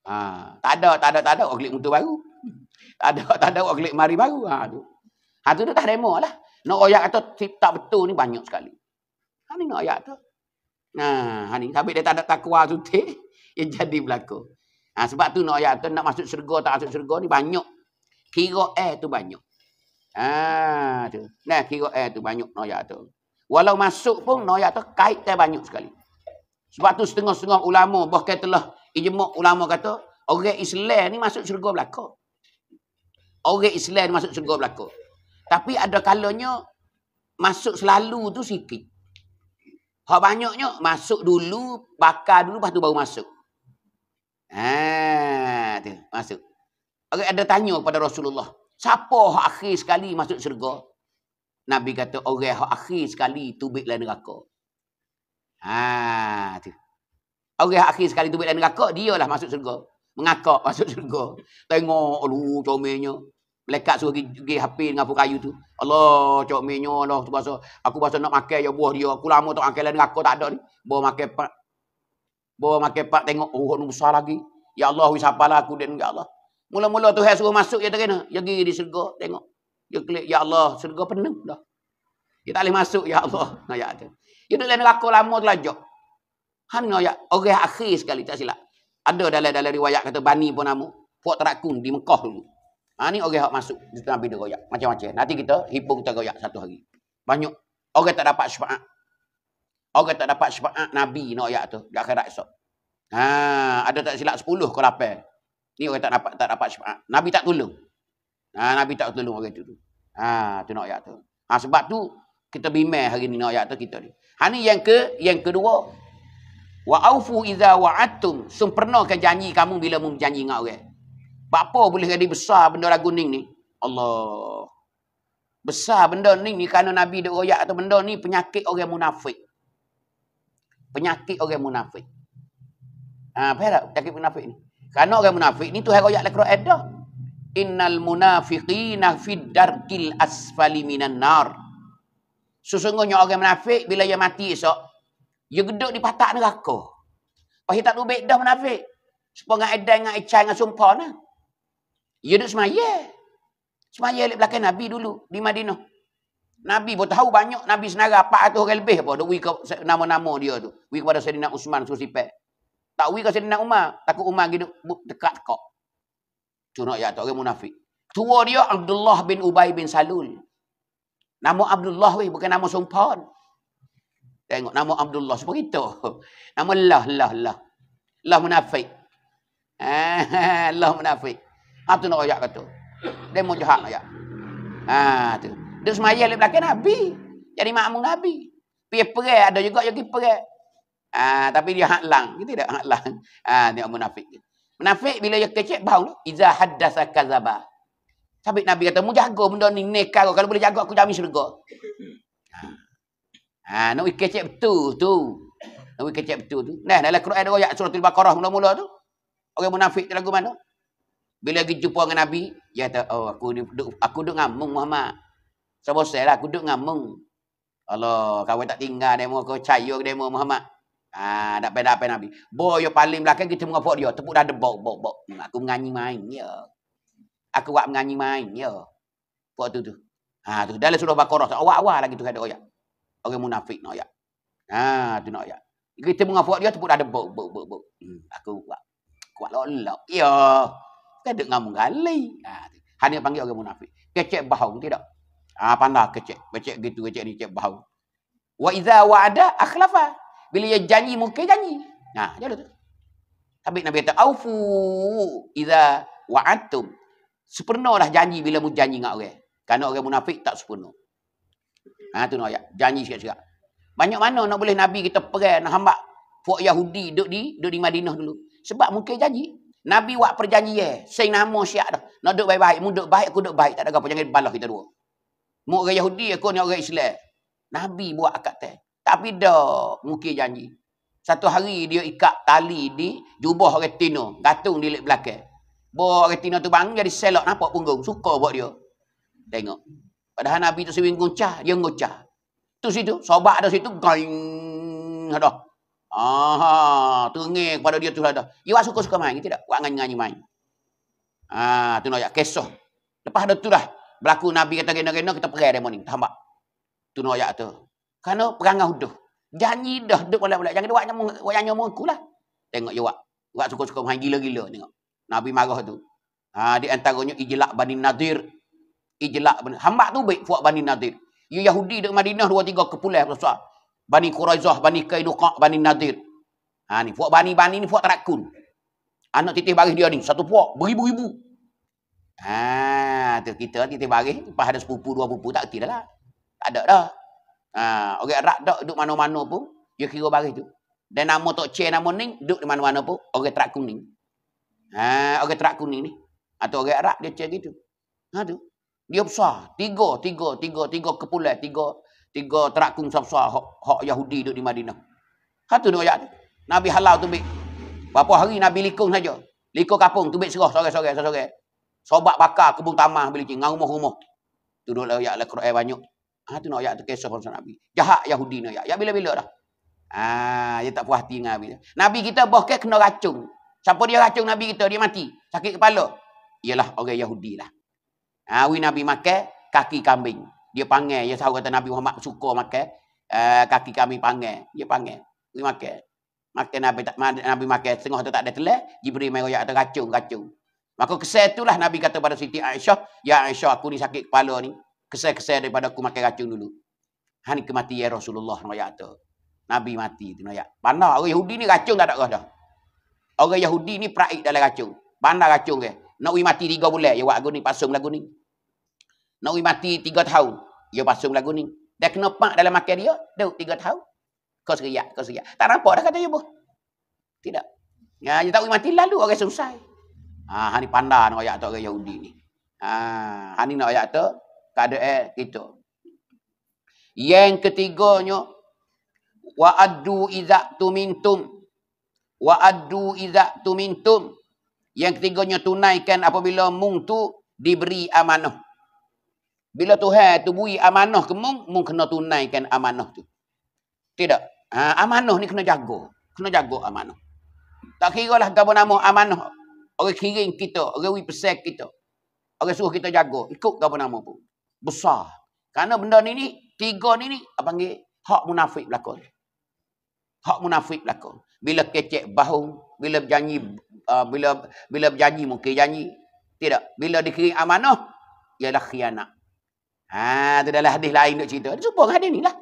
Ha, tak ada, tak ada, tak ada Oglik klik motor baru. Tak ada, tak ada Oglik mari baru. Ha tu. Ha tu dah demo lah. Nak no, ayat kata tak betul ni banyak sekali. Ha ni nak ayat tu. Nah, ha, ha ni tapi dia tak ada takwa sute yang jadi berlaku. Ha, sebab tu nak ayat tu nak masuk syurga tak masuk syurga ni banyak. Kira eh tu banyak. Ha tu. Nah, kira eh tu banyak nak ayat tu. Walau masuk pun nak ayat tu kait banyak sekali. Sebab tu setengah-setengah ulama bahkan telah Ijma' ulama kata, orang Islam ni masuk syurga belaka. Orang Islam ni masuk syurga belaka. Tapi ada kalanya masuk selalu tu sikit. Hak banyaknya masuk dulu, bakar dulu lepas tu baru masuk. Ha, tu masuk. Orang ada tanya kepada Rasulullah, siapa hak akhir sekali masuk syurga? Nabi kata orang hak akhir sekali tubik lain neraka. Ha, tu. Orang akhir sekali tu dalam dia lah masuk surga. Mengakak masuk surga. Tengok, aluh, oh, comelnya. Melekat suruh pergi hapin dengan pukul kayu tu. Allah, comelnya Allah. Tu bahasa, aku bahasa nak makan ya buah dia. Aku lama tak makan dalam neraka, tak ada ni. Bawa makan pak. Bawa makan pak, tengok. Oh, ni besar lagi. Ya Allah, wisapalah aku dan ya Allah. Mula-mula tu suruh masuk, ya terkena. Ya pergi di surga, tengok. Ya klik, ya Allah, surga penuh dah. Dia tak boleh masuk, ya Allah. Ya, ya. Dia duduk dalam neraka lama tu lajak. Han ni ayat orang akhir sekali tak silap. Ada dalam dalam riwayat kata Bani pun nama. Puak terakun di Mekah dulu. Ha, ni orang yang masuk. di Nabi dia royak. Macam-macam. Nanti kita hipung kita royak satu hari. Banyak. Orang tak dapat syafaat. Orang tak dapat syafaat Nabi ni royak tu. Di akhirat esok. Ha, ada tak silap sepuluh kalau apa. Ni orang tak dapat tak dapat syafaat. Nabi tak tolong. Ha, Nabi tak tolong orang tu. Ha, tu nak royak tu. Ha, sebab tu kita bimbing hari ni nak royak tu kita ni. Ha, ni yang ke yang kedua. Wa aufu idza wa'attum. Sempurnakan janji kamu bila mu berjanji dengan orang. Bak apa boleh jadi besar benda lagu ning ni? Allah. Besar benda ning ni kerana Nabi dok royak atau benda ni penyakit orang munafik. Penyakit orang munafik. Ah, ha, tak? penyakit munafik ni. Kerana orang munafik ni Tuhan royak lekro Quran Innal munafiqina fid darkil asfali minan nar. Sesungguhnya orang munafik bila dia mati esok dia geduk di patak neraka. Pasti tak lubik dah menafik. supaya dengan Adan, dengan Ichai, dengan Sumpah ni. Dia duduk semaya. Semaya di belakang Nabi dulu di Madinah. Nabi pun tahu banyak Nabi senara. 400 orang lebih apa. Dia wik nama-nama dia tu. Wik kepada serina Usman suruh sipek. Tak wik kepada Sayyidina Umar. Takut Umar gitu. Dekat kok. Cunak ya tak orang munafik. Tua dia Abdullah bin Ubay bin Salul. Nama Abdullah weh. Bukan nama Sumpah. Tengok nama Abdullah seperti itu, Nama Allah Allah Allah, Allah munafik. Allah lah, lah, lah. lah munafik. Eh, ha tu nak ayat kata. Dia mau jahat ayat. Ha tu. Dia semayal di belakang Nabi. Jadi makmum Nabi. Pergi perai ada juga yang pergi perai. Ha, tapi dia hak lang. Dia tidak hak lang. Ha, dia munafik. Munafik bila dia kecil bau. Iza haddasa kazabah. Sabit Nabi kata, mu jaga benda ni nekar. Kalau boleh jaga, aku jamin syurga. Ha. Ha, nak pergi kecek betul tu. Nak pergi kecek betul tu. Nah, dalam Quran ada ayat surah Al-Baqarah mula-mula tu. Orang munafik tu lagu mana? Bila pergi jumpa dengan Nabi, dia kata, oh, aku ni, duk, aku duduk dengan Mung Muhammad. Sama saya lah, aku duduk dengan Mung. Allah, kawan tak tinggal demo, kau cayuk demo Muhammad. Ah, ha, dah pernah apa Nabi. Boy, yo paling belakang kita mengapok dia. Tepuk dah debok, bok, bok. Hmm, aku menganyi main, ya. Aku buat menganyi main, ya. Buat tu tu. Ah, ha, tu. Dalam surah Baqarah, awak-awak lagi tu ada oh, ya orang munafik nak ayat. Ya. Ha, ya. hmm, lah, ya. kan ha, tu nak ayat. Kita ha, mengafak dia, tepuk ada buk, buk, buk, buk. Hmm, aku buat. Kuat lolok. Ya. Kita ada dengan menggali. Ha, tu. Hanya panggil orang munafik. Kecek bau tidak? Ha, pandah kecek. Kecek gitu, kecek ni, kecek bau. Wa iza wa ada akhlafa. Bila dia janji, mungkin janji. Ha, jalan tu. Tapi Nabi kata, Aufu iza wa'atum. Sepenuh lah janji bila mu janji dengan orang. Kerana orang munafik tak sepenuh. Ha tu nak ayat. Janji sikit-sikit. Banyak mana nak boleh Nabi kita perang nak hamba puak Yahudi duduk di duduk di Madinah dulu. Sebab mungkin janji. Nabi buat perjanjian. Sing nama syak dah. Nak duduk baik-baik. Mu duduk baik, aku duduk baik. Tak ada apa. Jangan balas kita dua. Mu orang Yahudi, aku ni orang Islam. Nabi buat akad teh. Tapi dah mungkin janji. Satu hari dia ikat tali di jubah orang Tino. Gatung di belakang. Bawa orang tu bang jadi selok nampak punggung. Suka buat dia. Tengok. Padahal Nabi tu sering goncah, dia ngocah. Tu situ, sobat ada situ, gaing, ada. Aha, terengih kepada dia tu ada. Dia suka-suka main, tidak? Buat ngan-ngani main. Ah, tu nak kesoh. Lepas ada tu dah, berlaku Nabi kata gena-gena, kita pergi dia morning, tambah. Tu nak ayat tu. Kerana perangai huduh. Janji dah duduk boleh boleh. Jangan dia buat nyamu aku lah. Tengok je buat. Buat suka-suka main gila-gila tengok. Nabi marah tu. Ha, di antaranya ijlak bani nadir ijlak benda. Hamba tu baik buat Bani Nadir. Ia Yahudi dekat Madinah dua tiga kepulih besar. Bani Quraizah, Bani Kainuqa, Bani Nadir. Ha ni buat Bani-bani ni buat terakun. Anak titik baris dia ni satu puak beribu-ribu. Ha tu kita lah titik baris lepas ada sepupu dua pupu tak kira lah. Tak ada dah. Ha orang okay, dak duduk mana-mana pun dia kira baris tu. Dan nama Tok Che nama ni duduk di mana-mana pun orang okay, terak kuning. Ha orang okay, terak kuning ni atau orang okay, rak dia cakap gitu. Ha tu dia besar. Tiga, tiga, tiga, tiga kepulai, tiga, tiga terakung besar-besar hak Yahudi duduk di Madinah. Satu dua ayat. Nabi halau tu ambil. Berapa hari Nabi likung saja. Likung kapung tu ambil serah sore-sore, sore-sore. Sobat bakar kebun tamah beli cing, rumah-rumah. Tu duduk lah ayat lah Quran banyak. Ha tu nak ayat tu kisah pasal Nabi. Jahat Yahudi ni ayat. Ya bila-bila dah. Ah, ha, dia tak puas hati dengan Nabi. Nabi kita bahkan kena racun. Siapa dia racun Nabi kita, dia mati. Sakit kepala. Ialah orang Yahudi lah. Awi ha, Nabi makan kaki kambing. Dia panggil. Dia tahu kata Nabi Muhammad suka makan. Uh, ha, kaki kambing panggil. Dia panggil. Awi makan. Makan Nabi, Nabi makan. Setengah tu tak ada telah. Jibril main royak atau kacung kacung. Maka kesal itulah Nabi kata pada Siti Aisyah. Ya Aisyah aku ni sakit kepala ni. Kesal-kesal daripada aku makan kacung dulu. Hani kemati ya Rasulullah. Royak tu. Nabi mati tu royak. Pandang orang Yahudi ni kacung tak ada kau dah. Orang Yahudi ni praik dalam kacung, Pandang racun ke. Nak ui mati tiga bulan, ya buat lagu ni, pasung lagu ni. Nak ui mati tiga tahun, ya pasung lagu ni. Dah kena pak dalam makan dia, duduk tiga tahun. Kau seriak, kau seriak. Tak nampak dah kata ibu. Tidak. Ya, dia tak ui mati lalu orang selesai. Ha, ah, ni pandai nak ayat orang Yahudi ni. Ha, ah, nak ayat tu, tak eh, kita. Yang ketiganya, wa addu iza tumintum wa addu iza tumintum yang ketiganya tunaikan apabila mung tu diberi amanah. Bila Tuhan tu beri amanah ke mung, mung kena tunaikan amanah tu. Tidak. Ha, amanah ni kena jaga. Kena jaga amanah. Tak kira lah gabung nama amanah. Orang kirim kita, orang wui pesek kita. Orang suruh kita jaga. Ikut gabung nama pun. Besar. Karena benda ni ni, tiga ni ni, apa panggil? Hak munafik belakang. Hak munafik belakang. Bila kecek bahu bila berjanji uh, bila bila berjanji mungkin janji tidak bila dikirim amanah ialah khianat ha tu dalam hadis lain nak cerita serupa dengan hadis lah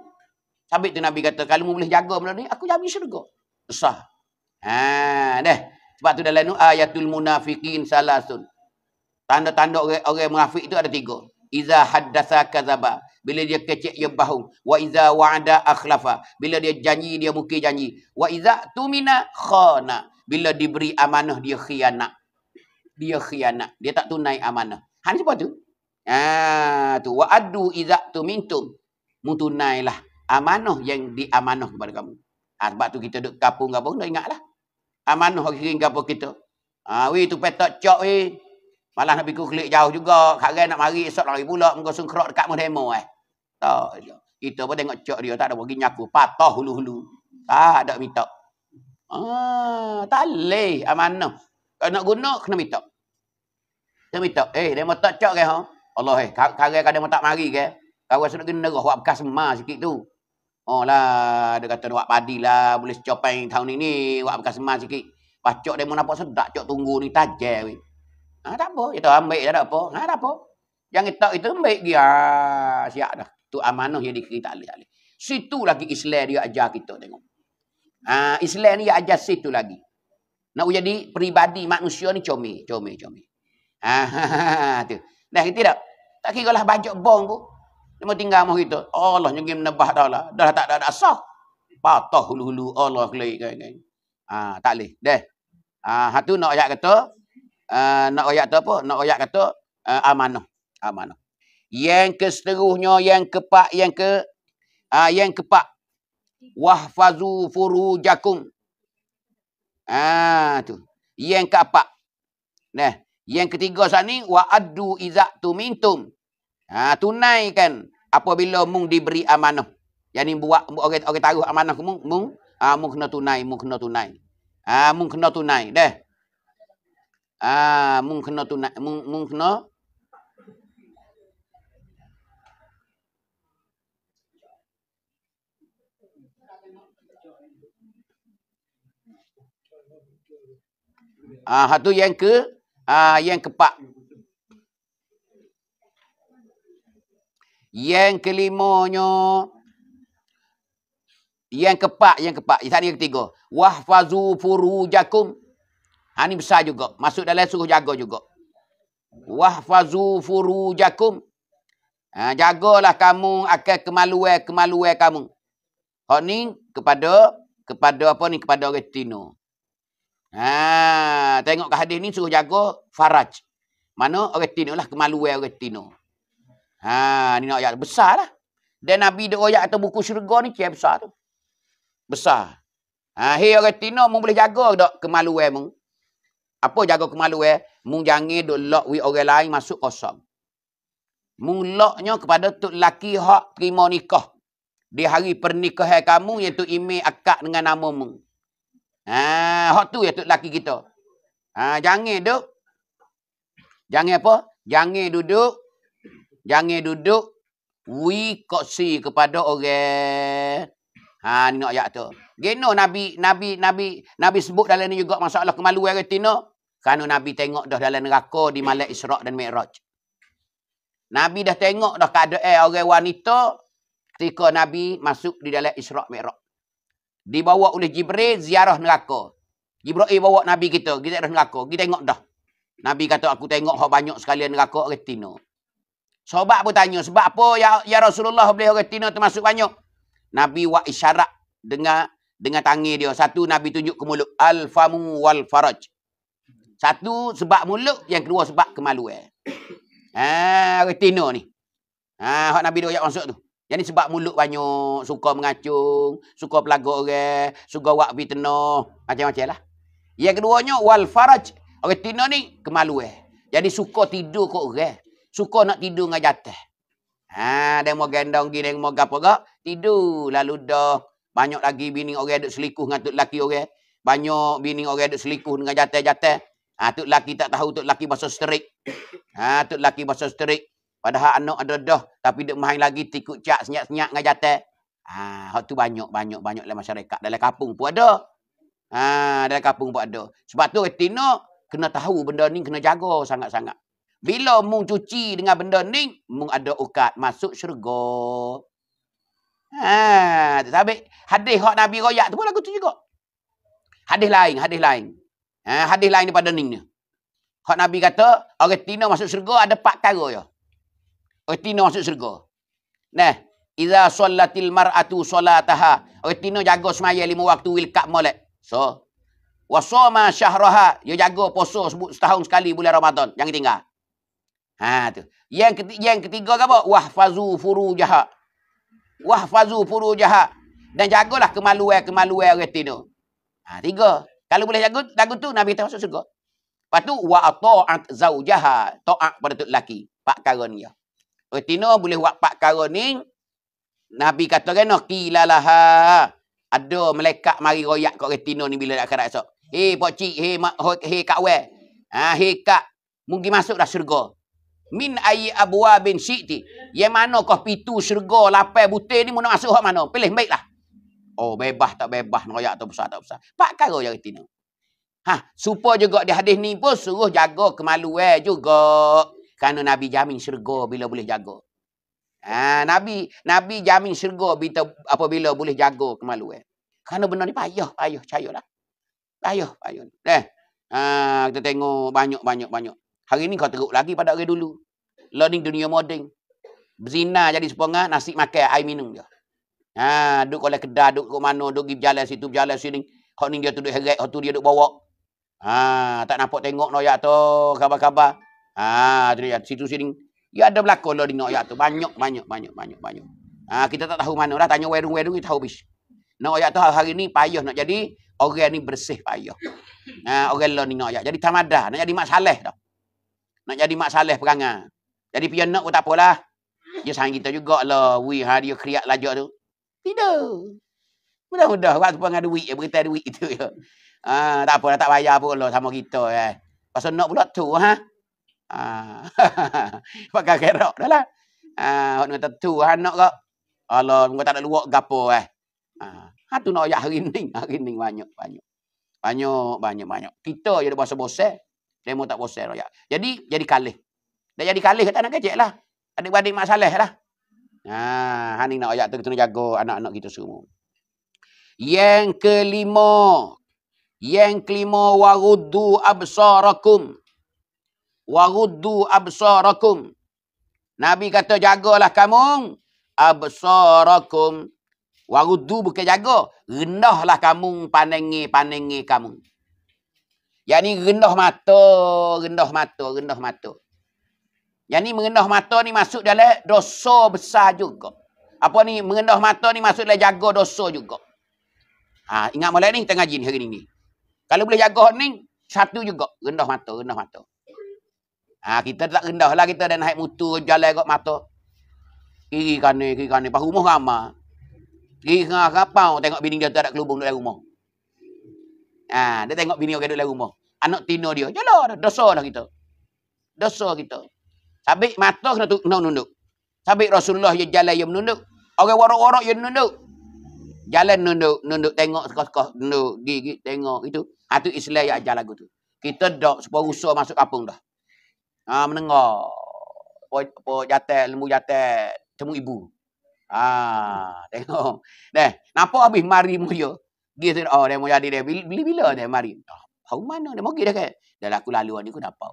sabit tu nabi kata kalau mu boleh jaga benda ni aku jamin syurga sah ha deh sebab tu dalam ayatul munafikin salasun tanda-tanda orang, orang munafik itu ada tiga iza haddatsa kadzaba bila dia kecek ya bahu wa iza wa'ada akhlafa bila dia janji dia mungkin janji wa iza tumina khana bila diberi amanah dia khianat. Dia khianat. Dia tak tunai amanah. Han sebab tu. Ha tu wa addu tu tumintum. Mutunailah amanah yang diamanah kepada kamu. Ha, sebab tu kita duduk kapung apa nak ingatlah. Amanah kering apa kita. Ha we tu petak cok we. Malah nak pikul kelik jauh juga. Kakak nak mari esok lagi pula. Muka sungkrok dekat demo eh. Tak. Kita pun tengok cok dia. Tak ada pergi nyaku. Patah hulu-hulu. Tak ada minta. Ah, tak boleh. Amanah. Ah, Kalau nak guna, kena minta. Kena minta. Eh, dia mau tak cok ke? Ha? Allah, eh. Kari-kari dia mau tak mari ke? Kawan sudah kena nerah. Buat bekas emas sikit tu. Oh lah. Dia kata, buat padi lah. Boleh secopan tahun ini. Buat bekas emas sikit. Pas cok dia mau nampak sedap. Cok tunggu ni tajar. Weh. Ah, ha, tak apa. Kita ambil. Tak apa. Ha, tak apa. Yang kita itu ambil. Dia ya, siap dah. Tu amanah yang dikira tak boleh. Situ lagi Islam dia ajar kita tengok. Uh, Islam ni ia ajar situ lagi. Nak jadi peribadi manusia ni comel, comel, comel. Ha, ha, ha, ha, tu. Dah kira tak? Tak kira lah bajak bong tu. Cuma tinggal mah kita. Allah nyugim nebah dah lah. Dah tak ada asah. Patah hulu-hulu Allah kelai kan. Ha, tak boleh. Dah. Ha, tu nak ayat kata. Uh, nak ayat kata apa? Nak ayat kata uh, amanah. Amanah. Yang keseterusnya, yang kepak, yang ke... Uh, yang kepak wahfazu furujakum. Ah tu. Yang keempat. Nah, yang ketiga saat ni waaddu iza tumintum. Ah tunaikan apabila mung diberi amanah. Yang ni buat orang orang taruh amanah kamu mung ah mung kena tunai, mung kena tunai. Ah mung kena tunai deh. Ah mung kena tunai, mung mung kena Ah, ha, tu yang ke ah yang keempat. Yang kelimonyo. Yang keempat, yang keempat. Yang ketiga. Wahfazu furujakum. Ha ni besar juga. Masuk dalam suruh jaga juga. Wahfazu furujakum. Ha jagalah kamu akan kemaluan-kemaluan kamu. Hak ni kepada kepada apa ni kepada orang Tino. Ha, tengok ke hadis ni suruh jaga faraj. Mana orang tino lah kemaluan orang tino. Ha, ni nak ayat besar lah. Dan Nabi dia ayat atau buku syurga ni kira besar tu. Besar. Ha, hei orang tino mung boleh jaga dak kemaluan mung. Apa jaga kemaluan? Mung jangan dok lock wi orang lain masuk kosong. Mung locknya kepada tu laki hak terima nikah. Di hari pernikahan kamu yang tu imej akak dengan nama mung. Ha, hak tu ya tu laki kita. Ha, jangan duduk. Jangan apa? Jangan duduk. Jangan duduk. We koksi kepada orang. Ha, ni nak ayat tu. Gino Nabi, Nabi, Nabi, Nabi sebut dalam ni juga masalah kemaluan kita ni. Kerana Nabi tengok dah dalam neraka di Malak Isra' dan Mi'raj. Nabi dah tengok dah keadaan orang wanita ketika Nabi masuk di dalam Isra' Mi'raj dibawa oleh Jibril ziarah neraka. Jibril bawa Nabi kita kita ziarah neraka. Kita tengok dah. Nabi kata, aku tengok hak banyak sekali neraka retina. Sobat pun tanya, sebab apa ya, ya Rasulullah boleh retina termasuk banyak? Nabi buat isyarat dengan dengan tangi dia. Satu, Nabi tunjuk ke mulut. Al-famu wal-faraj. Satu, sebab mulut. Yang kedua, sebab kemaluan. Eh. Haa, retina ni. Haa, Nabi dia masuk tu. Yang ni sebab mulut banyak, suka mengacung, suka pelagak orang, suka wak fitnah, macam-macam lah. Yang keduanya, wal faraj. Orang tina ni, kemalu eh. Jadi suka tidur kok orang. Suka nak tidur dengan jatah. Ha, dia mau gendong gini, dia mau gapa kak. Tidur, lalu dah. Banyak lagi bini orang duduk selikuh dengan tuk laki orang. Banyak bini orang duduk selikuh dengan jatah-jatah. Ha, tuk laki tak tahu, tuk laki basah strik. Ha, tuk laki basah strik. Padahal anak ada dah tapi dia main lagi tikuk cak senyap-senyap dengan jatah. Ha, hak tu banyak banyak banyak dalam masyarakat dalam kampung pun ada. Ha, dalam kampung pun ada. Sebab tu retina kena tahu benda ni kena jaga sangat-sangat. Bila mung cuci dengan benda ni, mung ada ukat masuk syurga. Ha, sabik hadis hak Nabi royak tu pun lagu tu juga. Hadis lain, hadis lain. Ha, hadis lain daripada ni ni. Hak Nabi kata, orang retina masuk syurga ada empat perkara ya. Ertina masuk syurga. Nah. Iza solatil mar'atu solataha. Ertina jaga semaya lima waktu wilkat molek. So. Wasoma syahraha. Dia jaga poso setahun sekali bulan Ramadan. Jangan tinggal. Ha tu. Yang ketiga, yang ketiga apa? Wahfazu furu jahat. Wahfazu furu jahat. Dan jagalah kemaluan-kemaluan ertina. Ha, tiga. Kalau boleh jaga lagu tu, Nabi kita masuk syurga. Lepas tu, wa ato'at zaujaha. To'at pada tu lelaki. Pak Karun ya. Ketina boleh buat pak kara ni. Nabi kata kan, oh, Kila lah. Ha, ha, ha. Ada melekat mari royak kat retino ni bila nak kerak esok. Hei pakcik, hei ma- hey, kak wel. Ha, hei kak, mungkin masuk dah syurga. Min ayi abuwa bin syikti. Yang mana kau pitu syurga lapai butir ni, mana masuk kat mana? Pilih baik lah. Oh, bebas tak bebas, royak tak besar tak besar. Pak kara yang retino Ha, supaya juga di hadis ni pun suruh jaga kemaluan juga. Kerana Nabi jamin syurga bila boleh jaga. Ha, Nabi Nabi jamin syurga bila, apabila boleh jaga kemaluan. Eh. Kerana benda ni payah, payah, lah Payah, payah. Eh, ha, kita tengok banyak, banyak, banyak. Hari ni kau teruk lagi pada hari dulu. Learning dunia modern. Berzina jadi sepengah, nasi makan, air minum je. Ha, duduk oleh kedai, duduk ke mana, duduk di jalan situ, jalan sini. kau ni dia duduk heret, kau tu dia duduk bawa. Ha, tak nampak tengok noyak tu, khabar-khabar. Ah, ha, tu dia situ sini. Ya ada berlaku lah di noyak tu. Banyak, banyak, banyak, banyak, banyak. Ah, kita tak tahu mana lah. Tanya wedung-wedung, kita tahu bis. Noyak tu hari ni payah nak jadi. Orang ni bersih payah. Ha, orang lah di noyak. Jadi tamadah. Nak jadi mak saleh tau. Nak jadi mak saleh perangah. Jadi pihak nak pun tak apalah. Dia sayang kita juga lah. Wih, ha, dia kriak lajak tu. Tidak. Mudah-mudah. Waktu pun ada duit. Ya, berita duit itu. Ya. Ha, tak apalah. Tak payah pun lah sama kita. Eh. Pasal nak pula tu. Ha? pakai kerok dah lah. Ha, ah, orang kata tu lah anak kak. Alah, orang tak ada luak gapo eh. Ah, ha, tu nak ayak hari ni. Hari ni banyak, banyak. Banyak, banyak, banyak. Kita je ada bahasa bosan. Demo tak bosan rakyat. Jadi, jadi kalih. Dah jadi kalih kata anak kecil lah. Adik-adik masalah lah. Ah, ha, hani nak ayak tu kita jaga anak-anak kita semua. Yang kelima. Yang kelima warudu absarakum waruddu absarakum. Nabi kata jagalah kamu absarakum. Waruddu bukan jaga, rendahlah kamu pandangi-pandangi kamu. Yani rendah mata, rendah mata, rendah mata. Yani merendah mata ni masuk dalam dosa besar juga. Apa ni merendah mata ni masuk dalam jaga dosa juga. Ha, ingat mulai ni tengah jin hari ni. Kalau boleh jaga ni, satu juga. Rendah mata, rendah mata. Ha, kita tak rendah lah kita dah naik motor jalan kat mata. Kiri kanan, kiri kanan. Pas rumah ramah. Kiri kanan rapau tengok bini dia tu ada kelubung duduk dalam rumah. Ha, dia tengok bini orang duduk dalam rumah. Anak tina dia. Jalan dah. Dosa dah kita. Dosa kita. Sabi mata kena tu, kena menunduk. Sabi Rasulullah dia jalan dia menunduk. Orang warok-warok dia nunduk. Jalan nunduk nunduk tengok sekolah-sekolah. nunduk gigi, tengok. Itu. Itu ha, Islam yang ajar lagu tu. Kita dok supaya usaha masuk kapung dah ha, menengok, apa, apa jatah lembu jatah temu ibu. Ha tengok. Dah, napa habis mari moyo. Dia tu oh dia mau jadi dia bila, bila dia mari. Oh, tahu mana dia mau dah kan. Dah aku lalu ni aku dapat.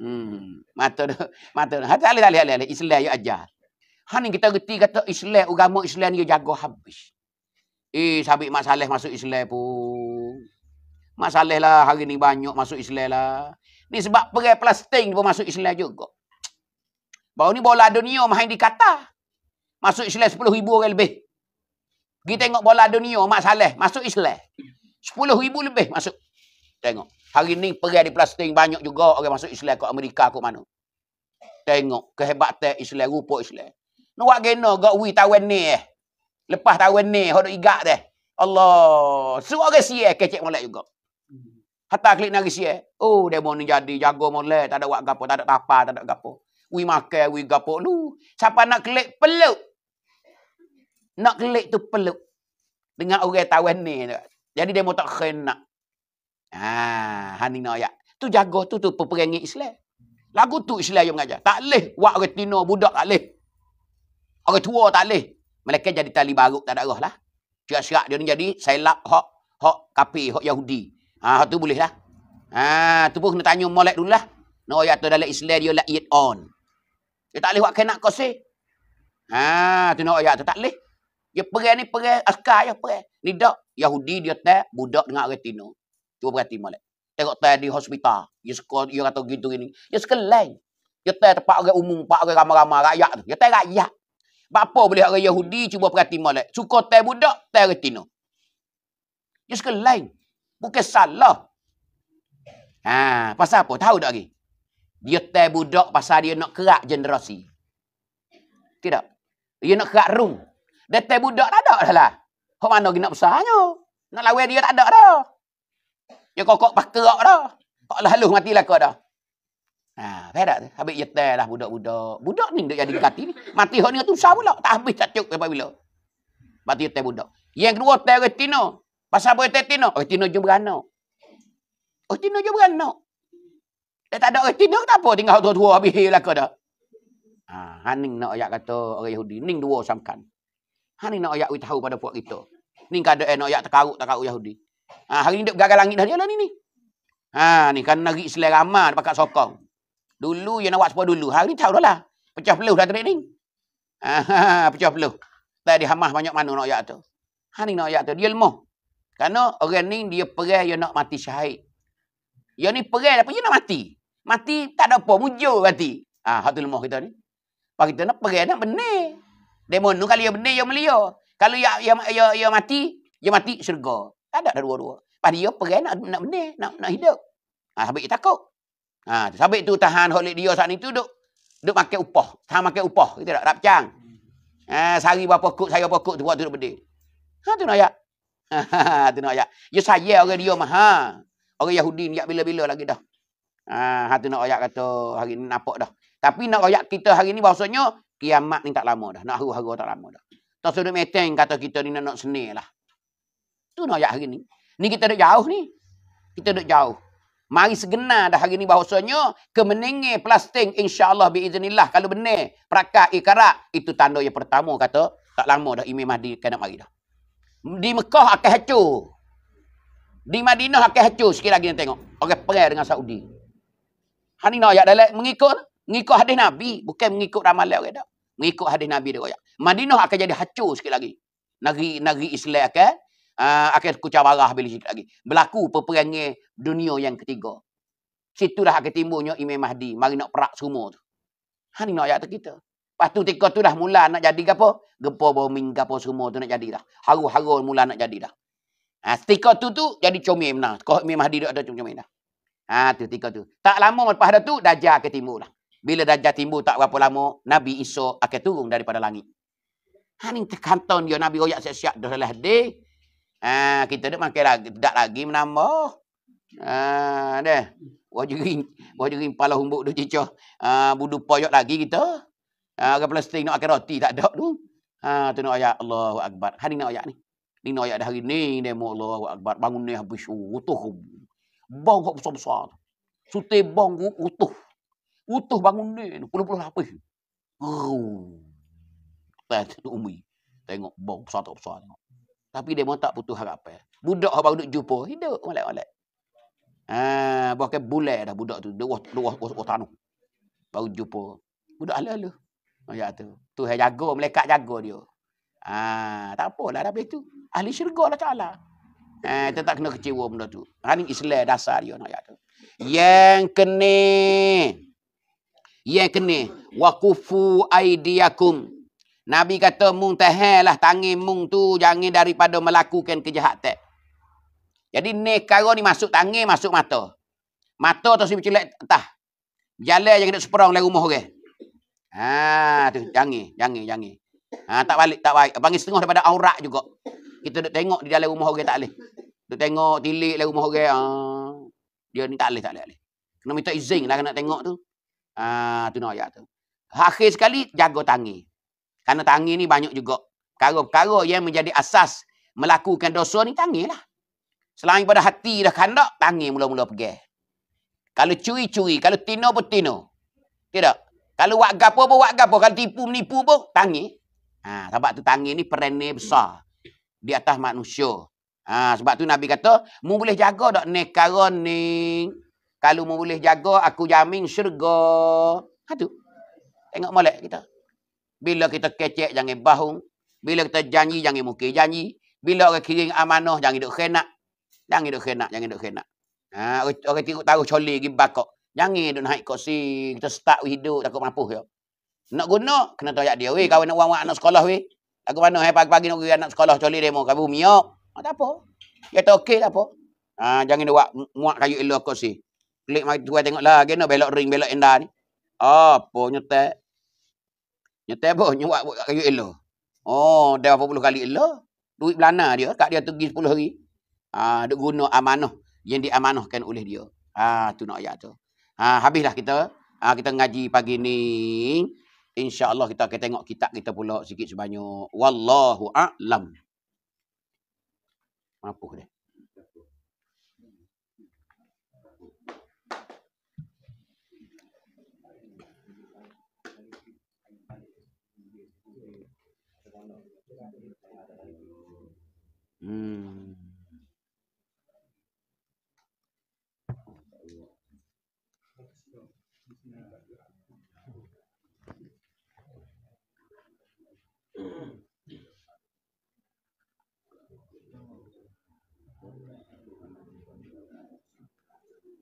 Hmm, mata dah mata dah. Hati alih alih Islam yo ajar. Ha ni kita reti kata Islam agama Islam ni yo jaga habis. Eh sabik masalah masuk Islam pun. Masalah lah hari ni banyak masuk Islam lah. Ni sebab perai Palestin pun masuk Islam juga. Baru ni bola dunia main di Qatar. Masuk Islam 10 ribu orang lebih. Pergi tengok bola dunia, Mak Saleh, masuk Islam. 10 ribu lebih masuk. Tengok. Hari ni perai di plastik banyak juga orang masuk Islam ke Amerika ke mana. Tengok kehebatan Islam, rupa Islam. Nak buat gena kat wui tawen ni eh. Lepas tawen ni, hodok igak deh. Allah. Suruh orang siya kecek molek juga. Hatta klik nari si eh. Oh, dia mau jadi jago molek. Tak ada buat gapo. Tak ada tapa. Tak ada gapo. We makan, we gapo lu. Siapa nak klik peluk? Nak klik tu peluk. Dengan orang tahu ni. Jadi dia mau tak kena. Ha, ah, hani nak ayak. Tu jago tu tu peperangi Islam. Lagu tu Islam yang mengajar. Tak leh. Wak orang tino budak tak leh. Orang tua tak leh. Mereka jadi tali baru. Tak ada roh lah. Syak-syak dia ni jadi. Saya lak hok. Hok kapi. Hok Yahudi. Ah tu boleh lah. Ah ha, tu pun kena tanya molek dululah. Nak no, ayat tu dalam Islam dia lah eat on. Dia tak boleh buat kena kosih. Ha, tu nak no, ayat tu tak boleh. Dia perang ni perang askar ya perang. Ni dak Yahudi dia tak budak dengan orang Cuba perhati molek. Tengok tadi di hospital. Dia suka dia kata gitu ini. Dia sekelai. Dia tak tempat orang umum, tempat orang ramai-ramai rakyat tu. Dia tak rakyat. Bapa boleh orang Yahudi cuba perhati molek. Suka tak budak, tak retino. Tino. Dia sekelai. Bukan salah. Ha, pasal apa? Tahu tak lagi? Dia tak budak pasal dia nak kerak generasi. Tidak. Dia nak kerak rum. Dia tak budak tak ada dah lah. Kau mana dia nak besarnya? Nak lawan dia tak ada dah. Dia kokok pakerak dah. Kok lalu matilah kau dah. Ha, faham tak? Habis dia tak lah budak-budak. Budak ni dia jadi kati ni. Mati orang ni tu usah pula. Tak habis tak cukup sampai bila. Mati dia tak budak. Yang kedua, tak retina. Pasal apa tetino? Tino? Oh, Tino jom beranak. Oh, Tino jom beranak. Dia tak ada oh, Tino, kenapa tinggal tua dua habis lah ke dah? Ha, haning nak ayat kata orang Yahudi. Ning dua samkan. Haning nak ayat tahu pada puak kita. Ning kada eh, nak ayat terkaruk tak karuk Yahudi. Ha, hari ini duk gagal langit dah jalan ni ni. Ha, ni kan negeri Islam ramah dia pakat sokong. Dulu yang nak buat sepuluh dulu. Hari ni tahu dah lah. Pecah peluh dah trading. Ha, ha, pecah peluh. Tadi hamah banyak mana nak ayat tu. Haning nak ayat tu. Dia lemah. Karena orang ni dia perai dia nak mati syahid. Yang ni perai apa dia nak mati? Mati tak ada apa, mujur mati. Ah, ha, hatul mah kita ni. Pak kita nak perai nak benih. Demo nu kali yang benih yang melio, Kalau ya ya ya ya mati, dia mati syurga. Tak ada dah dua-dua. Pak dia perai nak nak benih, nak nak hidup. Ah, ha, sampai takut. Ah, ha, sampai tu tahan holik dia saat ni tu duk duk pakai upah. Tahan pakai upah, kita tak rapcang. Ah, ha, sehari berapa kok saya pokok tu buat tu benih. Ha tu nak ayat. Ha nak ayat. Ya saya orang dia mah. Ha. Orang Yahudi ni bila-bila lagi dah. Ha, ha nak ayat kata hari ni nampak dah. Tapi nak ayat kita hari ni bahasanya kiamat ni tak lama dah. Nak haru-haru tak lama dah. Tak sudah meteng kata kita ni nak senil lah. Tu nak ayat hari ni. Ni kita dah jauh ni. Kita dah jauh. Mari segena dah hari ni bahasanya kemenenge plastik insya-Allah biiznillah kalau benar prakat ikarat itu tanda yang pertama kata tak lama dah Imam Mahdi kena mari dah di Mekah akan hancur. Di Madinah akan hancur sekali lagi yang tengok. Orang perang dengan Saudi. Hani nak ayat dalam mengikut mengikut hadis Nabi bukan mengikut ramalan orang dak. Mengikut hadis Nabi dia royak. Madinah akan jadi hancur sekali lagi. Negeri negeri Islam akan uh, akan kucabarah bila sikit lagi. Berlaku peperangan dunia yang ketiga. Situlah akan timbulnya Imam Mahdi. Mari nak perak semua tu. Hani nak ayat kita. Lepas tu tika tu dah mula nak jadi ke apa? Gempa bombing ke apa semua tu nak jadi dah. Haru-haru mula nak jadi dah. Ha, tika tu tu jadi comel mana. Kau memang Mahdi ada comel dah. Ha, tu tika tu. Tak lama lepas dah tu, Dajjal ke timur lah. Bila Dajjal timur tak berapa lama, Nabi Isa akan turun daripada langit. Ha, ni terkantun dia Nabi Royak siap-siap dah lah deh. Ha, kita dah makin lagi, tak lagi menambah. Ha, deh. Wajirin, wajirin pala humbuk tu cicah. Ha, budu payok lagi kita. Orang ah, plastik? nak akan roti tak ada tu. Ha tu nak ayat Allahu Akbar. Hari nak ayat ni. Ni nak ayat dah hari ni demo Allahu Akbar. Bangun ni habis oh, utuh. Bau kok besar-besar. Sute bong utuh. Utuh bangun ni. Puluh-puluh lah habis. Oh. Tu umi. Tengok bau besar tak besar tengok. Tapi demo tak putus harapan. Eh. Budak baru duduk jumpa. Hidup malak-malak. Ha, ah, bahkan bulat dah budak tu. Dua, dua, dua, dua, dua tanuh. Baru jumpa. Budak ala-ala. Ayat oh, tu. Tu yang jago, melekat jago dia. Ha, tak apalah dah begitu Ahli syurga lah ta'ala. Eh, ha, kita tak kena kecewa benda tu. Ini ha, Islam dasar dia nak ayat tu. Yang kene. Yang kene. kufu aidiakum. Nabi kata, mung lah tangin mung tu. Jangan daripada melakukan kejahatan. Jadi nekara ni masuk tangin, masuk mata. Mata tu si pecelek, entah. Jalan jangan nak seperang oleh rumah orang. Ha tu jangi, jangi, jangi. Ha tak balik tak baik. Panggil setengah daripada aurat juga. Kita duk tengok di dalam rumah orang tak leh. Duk tengok tilik dalam rumah orang. Ha, dia ni tak leh tak leh. Tak kena minta izin lah nak tengok tu. Ha tu nak ayat tu. Akhir sekali jaga tangi. Karena tangi ni banyak juga perkara-perkara yang menjadi asas melakukan dosa ni tangi lah. Selain daripada hati dah kandak, tangi mula-mula pergi. Kalau curi-curi, kalau tino pun tino. Tidak? Kalau buat gapo pun buat gapo. Kalau tipu menipu pun tangi. Ha, sebab tu tangi ni perenai besar. Di atas manusia. Ha, sebab tu Nabi kata, Mu boleh jaga tak ni ni. Kalau mu boleh jaga, aku jamin syurga. Ha tu. Tengok molek kita. Bila kita kecek, jangan bahung. Bila kita janji, jangan mungkin janji. Bila orang kirim amanah, jangan duduk khenak. Jangan duduk khenak, jangan duduk khenak. Ha, orang tengok taruh coli pergi bakok. Jangan duk naik kursi, kita start hidup takut mampus ya. Nak guna kena tayak dia. Weh kawan nak uang wang anak sekolah weh. Aku mana hai eh, pagi-pagi nak pergi anak sekolah coli demo kau bumi ya. Ah, tak apa. Ya tak okey lah apa. Ha, jangan dia muak kayu elok kursi. Klik mari tuan tengok lah. Gena belok ring, belok indah ni. Apa nyetek? Nyetek apa? Nyuak kayu elok. Oh, dia berapa puluh kali elok. Duit belana dia. Kak dia tergi sepuluh hari. Ha, ah, dia guna amanah yang diamanahkan oleh dia. Ah, ha, tu nak ayat tu. Ha, habislah kita. Ha, kita ngaji pagi ni. InsyaAllah kita akan tengok kitab kita pula sikit sebanyak. Wallahu a'lam. Mampu dia. Hmm.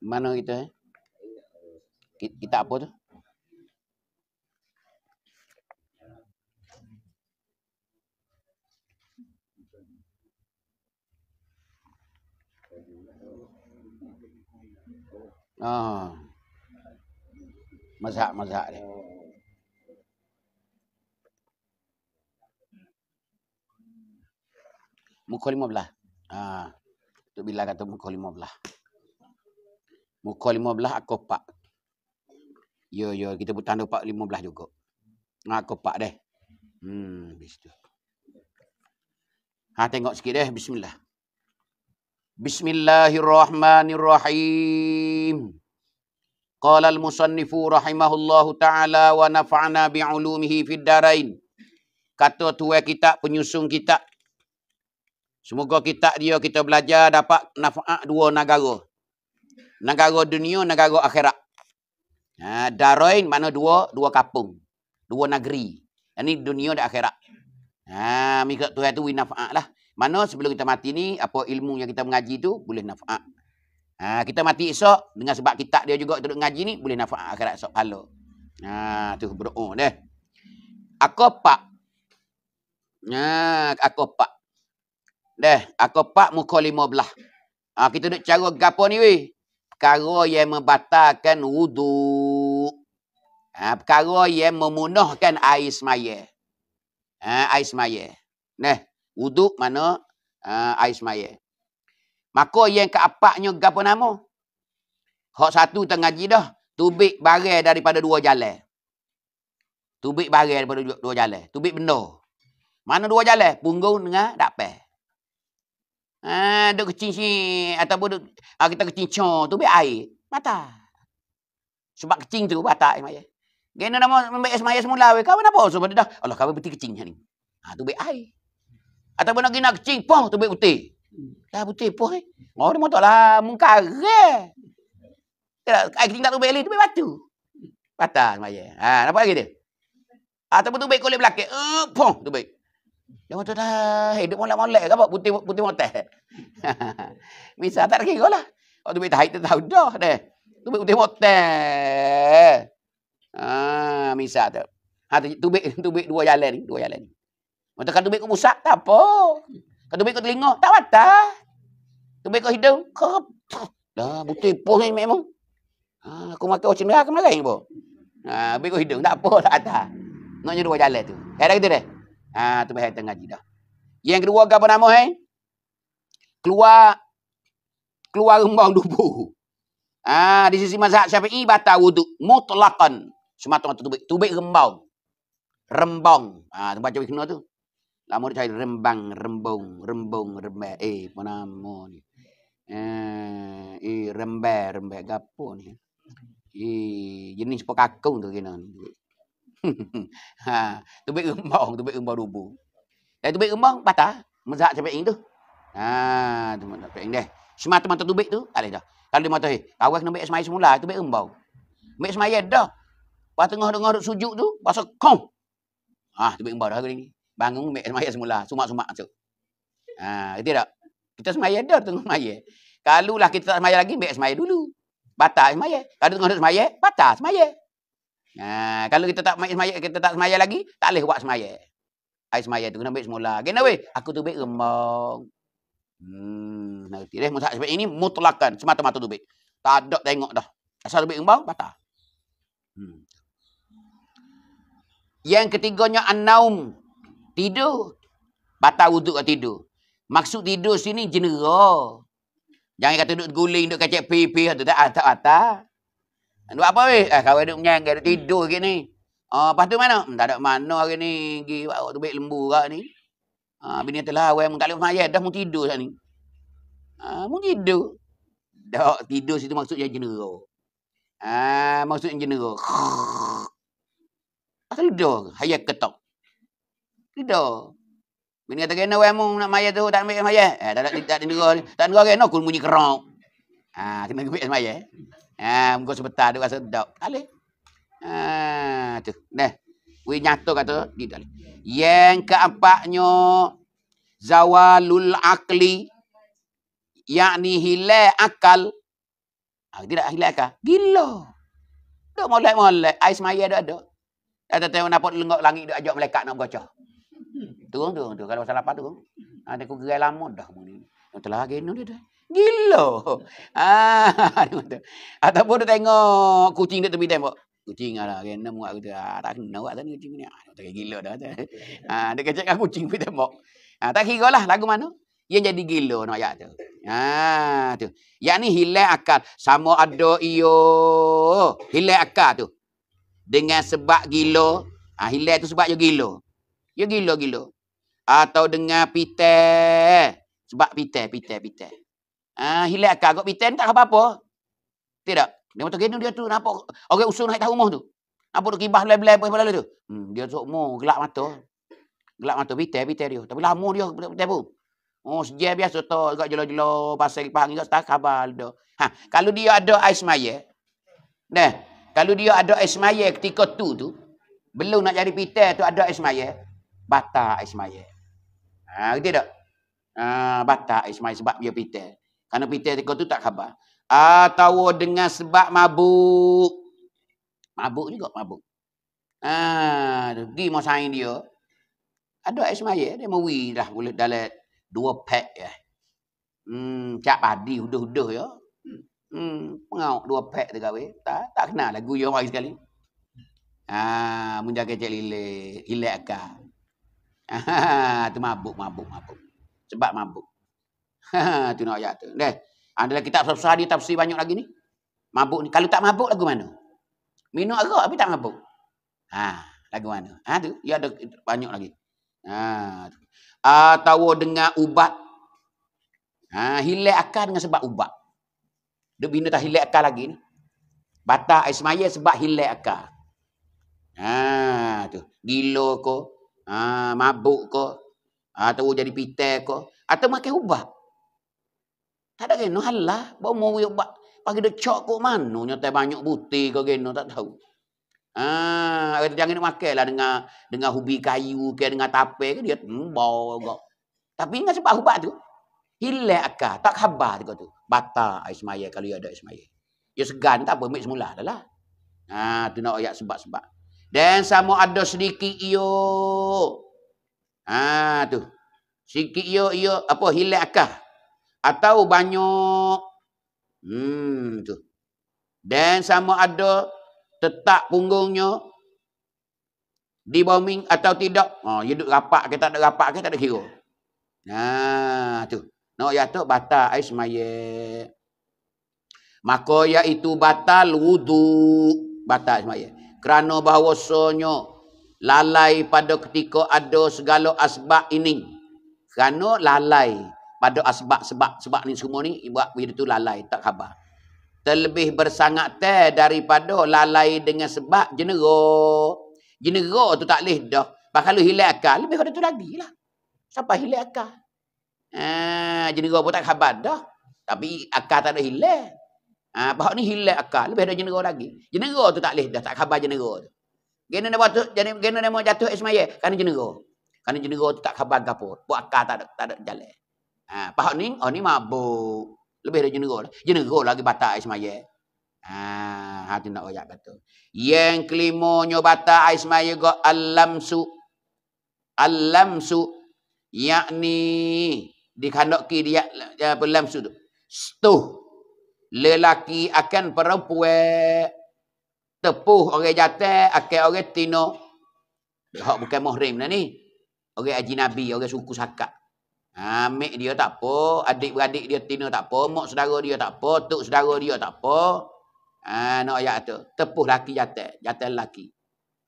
mana kita eh? kita apa tu ah mazhab mazhab ni muka 15 ah tu bila kata muka 15 Muka lima belah aku pak. Yo ya, yo ya, kita buat dua pak lima belah juga. Nah, aku pak deh. Hmm, habis tu. Ha tengok sikit deh bismillah. Bismillahirrahmanirrahim. Qala al-musannifu rahimahullahu taala wa nafa'na bi 'ulumihi fid darain. Kata tua kita penyusung kita Semoga kita dia kita belajar dapat nafa'at dua negara negara dunia, negara akhirat. Ha, Daroin mana dua, dua kapung. Dua negeri. Ini dunia dan akhirat. Ha, Mika tu itu win lah. Mana sebelum kita mati ni, apa ilmu yang kita mengaji tu boleh nafa'at. Ha, kita mati esok, dengan sebab kita dia juga duduk mengaji ni, boleh nafa'at akhirat esok pahala. Ha, tu berdoa deh. Aku pak. Ha, aku pak. Deh, aku pak muka lima Ha, kita duduk cara gapa ni weh perkara yang membatalkan wudu. Ha, perkara yang memunuhkan air semaya. Ha, air semaya. Nah, wudu mana ha, air semaya. Maka yang keapaknya apa nama? Hak satu tengah jidah. Tubik barai daripada dua jalan. Tubik barai daripada dua jalan. Tubik benda. Mana dua jalan? Punggung dengan dakpeh. Ah, duk kecing-cing ataupun duk ah, kita kecincong tu be air. Mata. Sebab kecing tu batak semaya. Gena nama membaik semaya semula we. Kau kenapa sebab dah Allah kau beti kecing ni. Ha tu be air. Ataupun nak gena kecing poh tu be putih. Dah putih poh eh. Oh, motor lah, muka ger. Eh. Air kecing tak tu be tu be batu. Batak semaya. Ha ah, nampak lagi dia? Ataupun tu baik kulit belakang. Uh, poh, tu baik. Jangan tu dah hidup eh, molek-molek ke apa? Putih putih motel. Misal tak kira lah. Kalau tu bagi tahid tu tahu dah dah. Tu bagi putih motel. Ah, ha, misal tu. Ha, tu bagi dua jalan ni. Dua jalan ni. Mata kan tu bagi musak tak apa. Kan tu bagi kau telinga tak patah. Tu bagi kau hidung. Kau Dah putih pun ni memang. Ha, aku makan macam ni aku makan ni apa? Ha, bagi kau hidung tak apa lah atas. Nak dua jalan tu. Eh, dah kita dah. Ha tu bahaya tengah ngaji Yang kedua apa nama eh? Keluar keluar rumah dubu. Ha di sisi mazhab Syafi'i batal wuduk mutlaqan. semata tu tubik tubik rembang. Rembang. Ha baca ikhna tu. Lama dia cari rembang, rembung, rembung, rembek. Eh, apa nama ni? Ha, eh, eh rembe rembek. Gapur ni. Eh, jenis pekakung tu kena ni. ha, tubik rembang, tubik rembang rubu. Dan eh, tubik rembang patah, mazhab sampai ing tu. Ha, tu mana sampai ing deh. Semata mata tubik tu, tak leh dah. Kalau dia mata, eh, kau kena ambil semai semula, tubik rembang. Ambil semai dah. Pas tengah dengar duk sujud tu, pasal kong. Ha, tubik rembang dah hari ni. Bangun ambil semai semula, sumak-sumak tu. Ha, kita tak. Kita semai dah tengah semai. Kalau lah kita tak semai lagi, ambil semai dulu. Batal semai. Kalau tengah semai, batal semai. Ha, kalau kita tak main semaya, kita tak semaya lagi, tak boleh buat semaya. Air semaya tu kena ambil semula. Kena weh, aku tu baik rembang. Hmm, nanti deh musa sebab ini mutlakan semata-mata tu baik. Tak ada tengok dah. Asal tu baik rembang patah. Hmm. Yang ketiganya annaum Tidur. Batal wuduk atau tidur. Maksud tidur sini general. Jangan kata duduk guling, duduk kacik pipi. Tak, tak, tak. Buat apa weh? Eh, kawan duk menyang, kawan hmm. tidur gini. Ah, uh, lepas tu mana? Hmm, tak ada mana hari ni. Gi bawa tu baik lembu kak ni. Ah, uh, bini telah awal mun tak boleh mayat. dah mun tidur sat ni. Ah, uh, mun tidur. Dak tidur situ maksudnya jenera. Ah, uh, maksudnya jenera. Asal tidur, haya ketok. Tidur. Bini kata kena awal mun nak mayat tu tak ambil mayat. Eh, tak ada tak jenera ni. Tak jenera kena kul bunyi kerok. Ah, kena ambil mayat. Ha muka sebentar dia rasa dak. Alih. Ha tu. Neh. Wei nyato kata di dalam. Yang keempatnya zawalul akli yakni hilal akal. Ha, tidak hilal akal. Gila. Dak molek-molek. Ais maya dak ada. Tak tahu tengok nampak lengok langit dak ajak melekat nak bergocah. Turun, turun, turun. Kalau pasal lapar, turun. Ha, dia kugerai lama dah. Yang telah agen dia dah. Gila. Ah, ataupun dia tengok kucing dia tepi tembok. Kucing lah. Kena muat kata. Ah, tak kena buat sana kucing ni. Ah, tak gila dah kata. Ah, dia kecekkan kucing tepi tembok. Ah, tak kira lah lagu mana. Ia jadi gila nak ayat tu. Ah, tu. Yang ni hilang akal. Sama ada io Hilang akal tu. Dengan sebab gila. Ah, hilang tu sebab dia gila. Dia gila-gila. Atau dengan pite. Sebab pite, pite, pite. Ah uh, hilang akal kau piten tak apa-apa. Tidak. Dia motor gini dia tu nampak orang okay, usul naik tahu rumah tu. Apa nak kibah belai-belai apa belai tu. Hmm dia sok mo gelap mata. Gelap mata piten piten dia. Tapi lama dia piten pun. Oh sejak biasa tu agak jelo-jelo pasal pahang juga tak khabar dia. Ha kalau dia ada ais maye. Nah, kalau dia ada ais maye ketika tu tu belum nak cari piten tu ada ais maye. Batal ais maye. Ha gitu tak? Ah uh, batal ais maye sebab dia piten. Karena pitih tekor tu tak khabar. Atau ah, dengan sebab mabuk. Mabuk juga mabuk. Ah, pergi sain dia. Ada air semaya. Dia mau mawi dah boleh dalam dua pek. Ya. Hmm, cak padi huduh-huduh ya. Hmm, pengauk dua pek tu kawai. Tak, tak kenal lagu yang lain sekali. Ah, menjaga cek lile, hilak kah. Ah, tu mabuk, mabuk, mabuk. Sebab mabuk. Itu nak ayat tu. Deh. Ada lagi kitab besar dia tafsir banyak lagi ni. Mabuk ni. Kalau tak mabuk lagu mana? Minum arak tapi tak mabuk. Ha, lagu mana? Ha tu. Dia ada banyak lagi. Ha. Tu. Atau dengan ubat. Ha, hilang akal dengan sebab ubat. Dia bina tak hilang akal lagi ni. Batak air semaya sebab hilang akal. Ha tu. Gila ko. Ha, mabuk ko. Atau ha, jadi pitek ko. Atau makan ubat. Tak ada halah. Bawa mau yuk bak. Pagi dia cok kok mana. Nyata banyak buti ke gino. Tak tahu. Ah, kata jangan nak makan lah dengan, dengan hubi kayu ke dengan tape ke. Dia hmm, bawa kok. Tapi ingat sebab ubat tu. Hilai akal. Tak khabar tu. tu. Bata air semaya kalau ia ada air semaya. Ya segan tak apa. Ambil semula dah lah. Ah, tu nak ayat sebab-sebab. Dan sama ada sedikit iyo. Ah, tu. Sedikit iyo iyo. Apa? Hilai akal atau banyak. Hmm tu. Dan sama ada tetap punggungnya di bombing atau tidak. Ha oh, hidup rapat ke tak ada rapat ke tak ada kira. Nah tu. Nak yatuk batal air semayat. Maka iaitu batal wudu, batal semayat. Kerana bahawasanya lalai pada ketika ada segala asbab ini. Kerana lalai pada sebab-sebab ah, sebab ni semua ni buat benda tu lalai tak khabar. Terlebih bersangat teh daripada lalai dengan sebab jenera. Jenera tu tak leh dah. Bakal hilang akal lebih pada tu lagi lah. Siapa hilang akal. Eh, jenera pun tak khabar dah. Tapi akal tak ada hilang. Ah, ha, bahawa ni hilang akal lebih dari jenera lagi. Jenera tu tak leh dah tak khabar jenera tu. Gena nak buat jadi gena nak jatuh ismaya kerana jenera. Kerana jenera tu tak khabar gapo. Buat akal tak ada tak ada jalan. Ha, pahak ni, oh ni mabuk. Lebih dari jenerol. Jenerol lagi batak air semaya. Ha, hati nak oyak kata. Yang kelimonyo batak air semaya kot alam su. Alam su. Yakni, dikandok ki dia, apa alam su tu. Stuh. Lelaki akan perempuan. Tepuh orang jatah, akan orang tino. Hak bukan muhrim dah ni. Orang Haji Nabi, orang suku sakak. Ha, mak dia tak apa, adik-beradik dia tina tak apa, mak saudara dia tak apa, tok saudara dia tak apa. Ha, nak ayat tu. Tepuh laki jatah, jatah laki.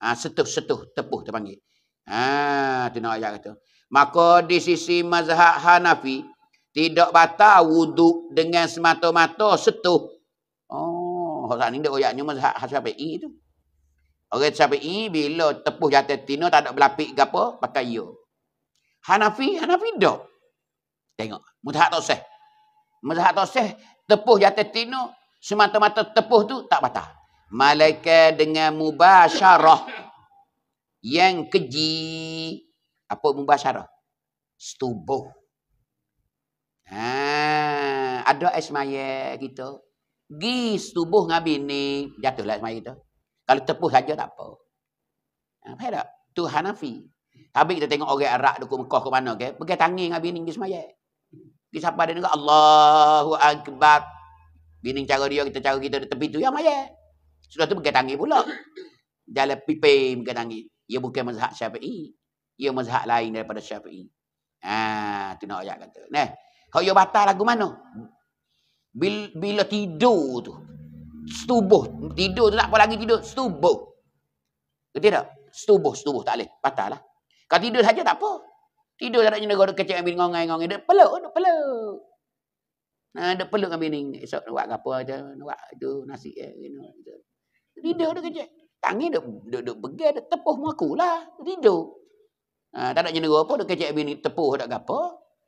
Ha, setuh-setuh, tepuh dia panggil. Ha, tu nak ayat tu. Maka di sisi mazhab Hanafi, tidak batal wuduk dengan semata-mata setuh. Oh, orang ni dia ayatnya mazhab Hasyafi'i itu Orang Hasyafi'i bila tepuh jatah tina tak ada berlapik ke apa, pakai yo. Hanafi, Hanafi dok. Tengok. Muzahat Tosih. Muzahat Tosih, tepuh jatuh tino, semata-mata tepuh tu tak patah. Malaikat dengan mubasyarah yang keji. Apa mubasyarah? Setubuh. Ha, ada esmaya kita. Gi setubuh dengan bini. Jatuhlah esmaya kita. Kalau tepuh saja tak apa. Ha, faham tak? Tu Hanafi. Habis kita tengok orang Arab dukung Mekah ke mana. Okay? Pergi tangi dengan bini pergi semayat. Kita sampai dia dengar Allahu Akbar. Bini cara dia, kita cara kita di tepi tu. Ya maya. Sudah tu berkaitangi pula. Dalam pipi tangi. Ia bukan mazhab syafi'i. Ia mazhab lain daripada syafi'i. Haa, tu nak ayat kata. Nah, kalau ia ya batal lagu mana? Bila, bila tidur tu. Setubuh. Tidur tu tak apa lagi tidur. Setubuh. Ketika tak? Setubuh, setubuh. Tak boleh. Batal lah. Kalau tidur saja tak apa. Tidur tak lah nak jenis negara kecil ambil ngongai-ngongai. Dia peluk, dia peluk. Ha, dia peluk ambil ni. Esok nak buat apa nak Buat tu nasi. Eh, gitu. Tidur dia kecil. Tangi dia duduk pergi. Dia tepuh muaku lah. Tidur. Ha, tak nak jenis apa. Dia kecil ambil ni. Tepuh tak apa.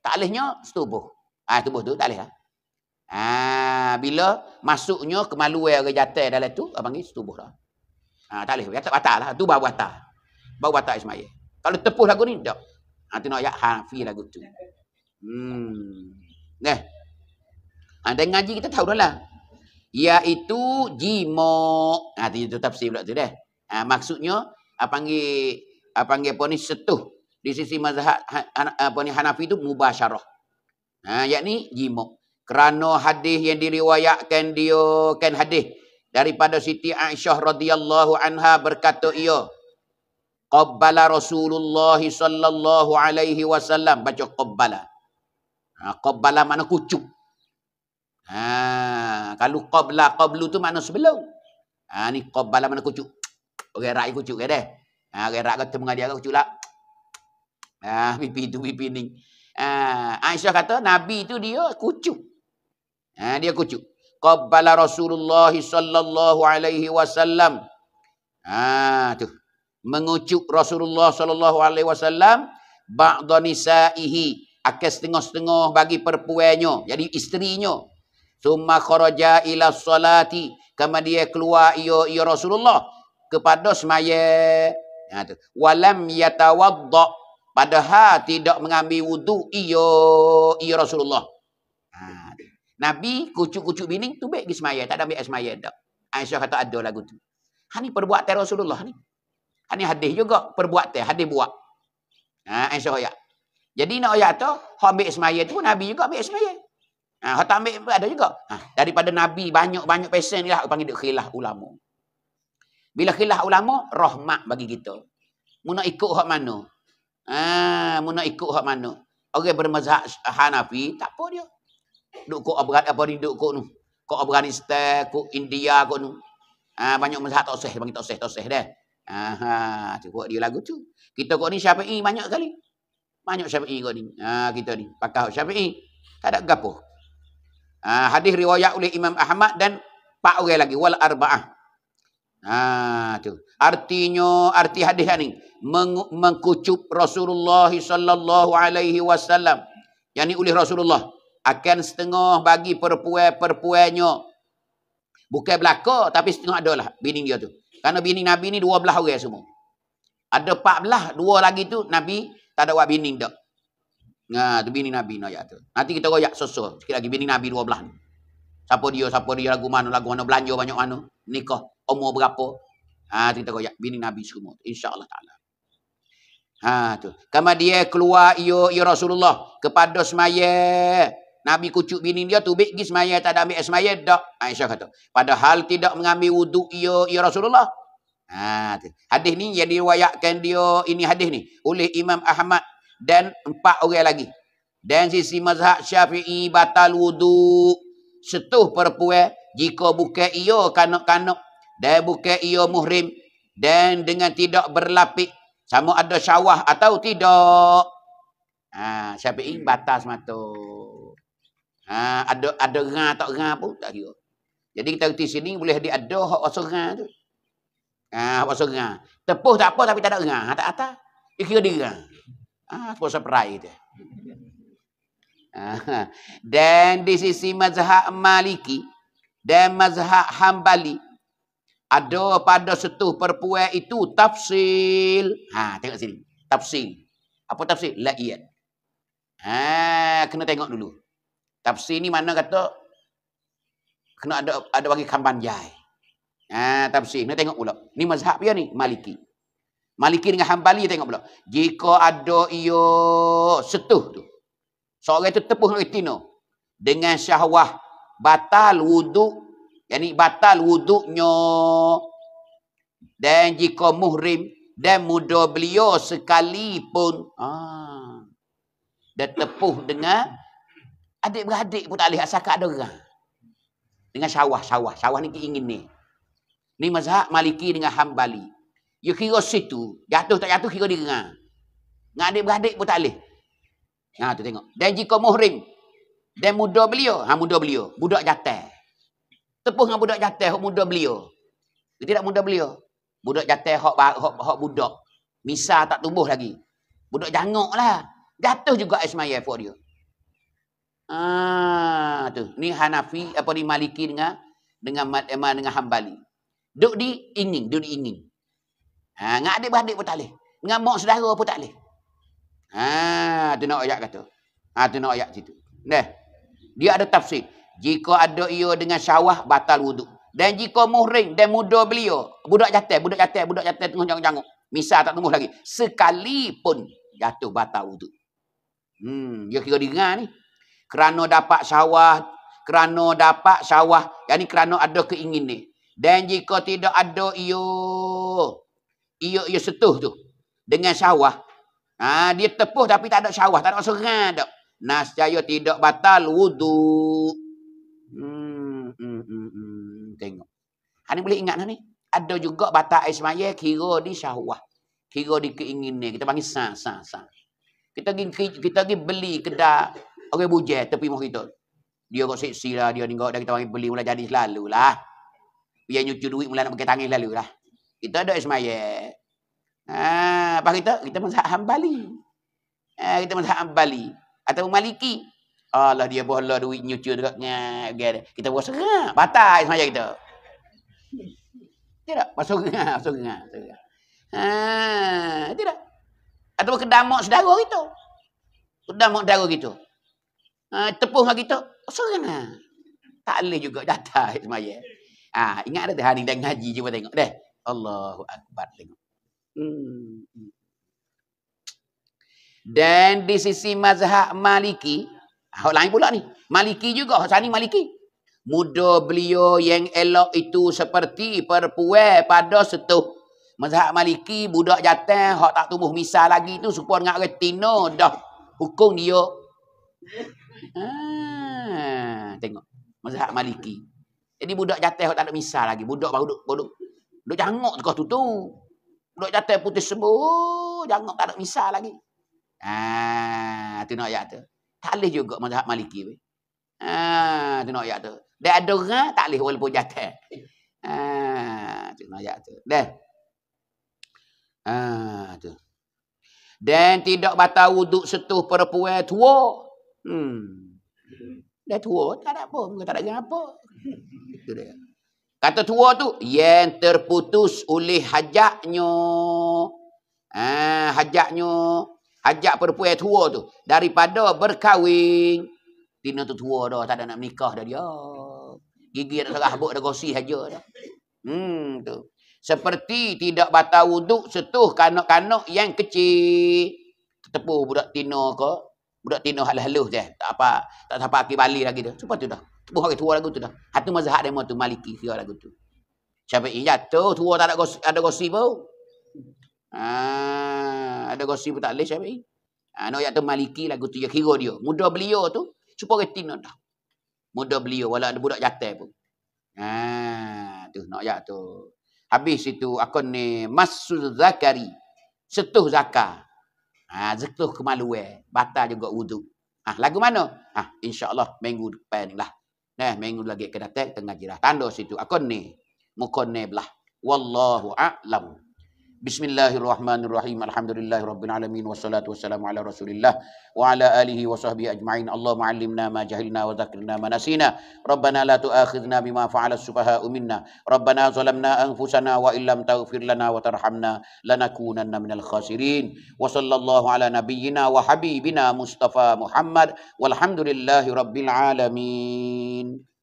Tak alihnya, setubuh. Ha, setubuh tu tak alih lah. Ha, bila masuknya kemaluan orang jatuh dalam tu, abang panggil setubuh lah. Ha, tak alih. Tak batal lah. Tu baru batal. Baru batal Ismail. Kalau tepuh lagu ni, tak. Ha tu nak ayat Hanafi lagu tu. Hmm. Neh. Ha, dan ngaji kita tahu dah lah. Iaitu jimo. Ha tu tetap sih pula tu deh. Ha, maksudnya apa panggil apa panggil apa ni setuh di sisi mazhab ha, ha, apa ni Hanafi tu mubasyarah. Ha yakni jimo. Kerana hadis yang diriwayatkan dia kan hadis daripada Siti Aisyah radhiyallahu anha berkata ia, qabbala Rasulullah sallallahu alaihi wasallam baca qabbala. Ha qabbala makna kucuk. Ha kalau qabla qablu tu makna sebelum. Ha ni qabbala makna kucuk. Orang rakyat kucuk ke deh. Ha orang rakyat kata mengaji agak kucuk lah. Ha pipi tu pipi ni. Ha Aisyah kata nabi tu dia kucuk. Ha dia kucuk. Qabbala Rasulullah sallallahu alaihi wasallam. Ha tu mengucuk Rasulullah sallallahu alaihi wasallam ba'da nisaihi akan setengah-setengah bagi perpuenyo, jadi isterinya summa kharaja ila solati, kama dia keluar ia ya, ia ya Rasulullah kepada semaya, ha tu walam yatawadda padahal tidak mengambil wudu ia ya, ia Rasulullah ha Nabi kucuk-kucuk bining tu baik pergi semayang tak ada ambil semaya dak Aisyah kata ada lagu tu Ha ni perbuatan Rasulullah ni. Ini kan hadis juga. Perbuatan. Hadis buat. Ha, Ansar eh, ayat. Jadi nak ayat tu, habis semaya tu pun Nabi juga habis semaya. Ha, Hata ambil ada juga. Ha, daripada Nabi, banyak-banyak pesan ni lah. panggil dia khilah ulama. Bila khilah ulama, rahmat bagi kita. Muna ikut hak mana? Ha, muna ikut hak mana? Orang okay, bermazhab Hanafi, tak apa dia. Duk kok abad apa ni duk kok ni. Kok Afghanistan, kok India kok ni. Ha, banyak mazhab tak usah, panggil tak usah, tak usah dah. Aha, tu buat dia lagu tu. Kita kau ni Syafi'i banyak kali. Banyak Syafi'i kau ni. Ha, kita ni pakah Syafi'i. Tak ada gapo. Ha, hadis riwayat oleh Imam Ahmad dan Pak orang lagi wal arbaah. Ha, tu. Artinya arti hadis ni meng mengkucup Rasulullah sallallahu alaihi wasallam. Yang Yani oleh Rasulullah akan setengah bagi perpuai-perpuainya. Bukan belaka tapi setengah adalah bini dia tu. Karena bini Nabi ni 12 orang semua. Ada 14, dua lagi tu Nabi tak ada buat bini dah. Ha, tu bini Nabi nak ayat tu. Nanti kita royak sosok sikit lagi bini Nabi 12 ni. Siapa dia, siapa dia, lagu mana, lagu mana, belanja banyak mana, nikah, umur berapa. Ha, kita royak bini Nabi semua. InsyaAllah ta'ala. Ha, tu. Kama dia keluar, ya Rasulullah, kepada semaya. Nabi kucuk bini dia tu baik gismaya tak ada ambil esmaya dah. Aisyah kata. Padahal tidak mengambil wudu ia ia Rasulullah. Ha Hadis ni yang diriwayatkan dia ini hadis ni oleh Imam Ahmad dan empat orang lagi. Dan sisi mazhab Syafi'i batal wudu setuh perempuan jika bukan ia kanak-kanak dan bukan ia muhrim dan dengan tidak berlapik sama ada syawah atau tidak. Ha, Syafi'i batas mata. Ha, ada ada ngah tak ngah pun tak kira. Jadi kita di sini boleh di ada hak wasengah tu. Ah ha, wasengah. Tepuh tak apa tapi tak ada ngah, ha, tak atas. Dia kira dia. Ah ha, kuasa perai dia. Ha, dan di sisi mazhab Maliki dan mazhab Hambali ada pada setuh perpuan itu tafsil. Ha tengok sini. Tafsil. Apa tafsil? Laiyat. Ha kena tengok dulu. Tafsir ni mana kata kena ada ada bagi kamban jai. Ha, tafsir. Kena tengok pula. Ni mazhab dia ni. Maliki. Maliki dengan hambali. tengok pula. Jika ada ia setuh tu. Seorang itu tepuh retina. Dengan syahwah batal wuduk. Yang ni batal wuduknya. Dan jika muhrim dan muda beliau sekalipun. ah, ha, Dan tepuh dengan Adik-beradik pun tak boleh. Asalkan ada orang. Dengan sawah, sawah, sawah ni ingin ni. Ni mazhab maliki dengan hambali. You kira situ. Jatuh tak jatuh, kira dia dengar. Dengan adik-beradik pun tak boleh. Ha, tu tengok. Dan jika muhrim. Dan muda beliau. Ha, muda beliau. Budak jatah. Tepuh dengan budak jatah, hok muda beliau. Dia tidak muda beliau. Budak jatah, hok, hok, hok budak. Misa tak tumbuh lagi. Budak jangok lah. Jatuh juga ismaya for you. Ah tu ni Hanafi apa ni Maliki dengan dengan dengan, eh, dengan Hambali. Duk di ingin, duk di ingin. Ha ngak adik beradik pun tak leh. Ngak mak saudara pun tak leh. Ha tu nak ayat kata. Ha tu nak ayat situ. Neh. Dia ada tafsir. Jika ada ia dengan syawah batal wuduk. Dan jika muhrim dan muda belia, budak jatuh, budak jatuh, budak jatuh tengah jangguk-jangguk. Misal tak tunggu lagi. Sekalipun jatuh batal wuduk. Hmm, dia kira dengar ni kerana dapat sawah kerana dapat sawah yakni kerana ada keinginan dan jika tidak ada iyo, iyo iyo setuh tu dengan sawah ha, dia tepuh tapi tak ada sawah tak ada serang tak nasjaya tidak batal wudu hmm, hmm, hmm, hmm. tengok Ani ha, boleh ingat lah ni ada juga batal air semaya kira di sawah kira di keinginan kita panggil sa sa sa kita pergi kita pergi beli kedai Orang bujel tepi mu kita. Dia kok seksi lah. Dia tengok dah kita panggil beli mula jadi selalu lah. Biar nyucu duit mula nak pakai tangan selalu lah. Kita ada ismaya. Ha, apa kita? Kita pun saham Bali. Ha, kita pun saham Bali. Atau maliki. Allah dia bawa lah duit nyucu dekatnya. Kita bawa serang. Batal ismaya kita. Tidak. Masuk ringan. Masuk ringan. Ha, tidak. Atau kedamak sedara kita. Kedamak sedara kita. Ah, tepuh dengan kita, serang lah. Tak boleh juga datang semaya. Ha, ingat ada hari dah ngaji cuba tengok Dah Allahu Akbar tengok. Hmm. Dan di sisi mazhab Maliki, hak ah, lain pula ni. Maliki juga, hak sana Maliki. Muda beliau yang elok itu seperti perpue pada setuh. Mazhab Maliki, budak jatah, hak tak tumbuh misal lagi tu, supaya dengan retina dah hukum dia. Ah, tengok. Mazhab Maliki. Jadi budak jatuh tak ada misal lagi. Budak baru duduk. Duduk, duduk jangok tu tu tu. Budak jatuh putih sembuh. Jangok tak ada misal lagi. Ah, tu nak ayat tu. Tak boleh juga mazhab Maliki. Ah, tu nak ayat tu. Dia ada orang tak boleh walaupun jatuh. Ah, tu nak ayat tu. Dah. ah tu. Dan tidak batal wuduk setuh perempuan tua. Hmm. Dah tua tak ada apa. Mereka tak ada apa. Itu dia. Kata tua tu. Yang terputus oleh hajaknya. Eh, hajaknya. Hajak perempuan tua tu. Daripada berkahwin. Tina tu tua dah. Tak ada nak nikah dah dia. Gigi nak serah buk dah gosih saja dah. Hmm tu. Seperti tidak batal wuduk setuh kanak-kanak yang kecil. Tepuh budak tina kau budak tino hal-halus je. Tak apa, tak apa akhir balik lagi dah. Cuba tu dah. Tepuh hari tua lagu tu dah. Hatu mazhab demo tu Maliki kira lagu tu. Syafi'i jatuh, tua tak ada gosip, pun. Ah, ada gosip pun tak leh Syafi'i. Ah, no, tu Maliki lagu tu je kira dia. Muda beliau tu, cuba retina dah. Muda beliau walau ada budak jatuh pun. Ah, tu nak jatuh. Habis itu aku ni Masul Zakari. Setuh Zakar. Ha, zikruh kemaluan. Batal juga wuduk. Ha, lagu mana? Ha, InsyaAllah minggu depan lah. Nah, minggu lagi kedatang tengah jirah. Tanda situ. Aku ni. Muka ni belah. Wallahu a'lam. بسم الله الرحمن الرحيم الحمد لله رب العالمين والصلاة والسلام على رسول الله وعلى آله وصحبه أجمعين اللهم علمنا ما جهلنا وذكرنا ما نسينا ربنا لا تؤاخذنا بما فعل السفهاء منا ربنا ظلمنا أنفسنا وإن لم تغفر لنا وترحمنا لنكونن من الخاسرين وصلى الله على نبينا وحبيبنا مصطفى محمد والحمد لله رب العالمين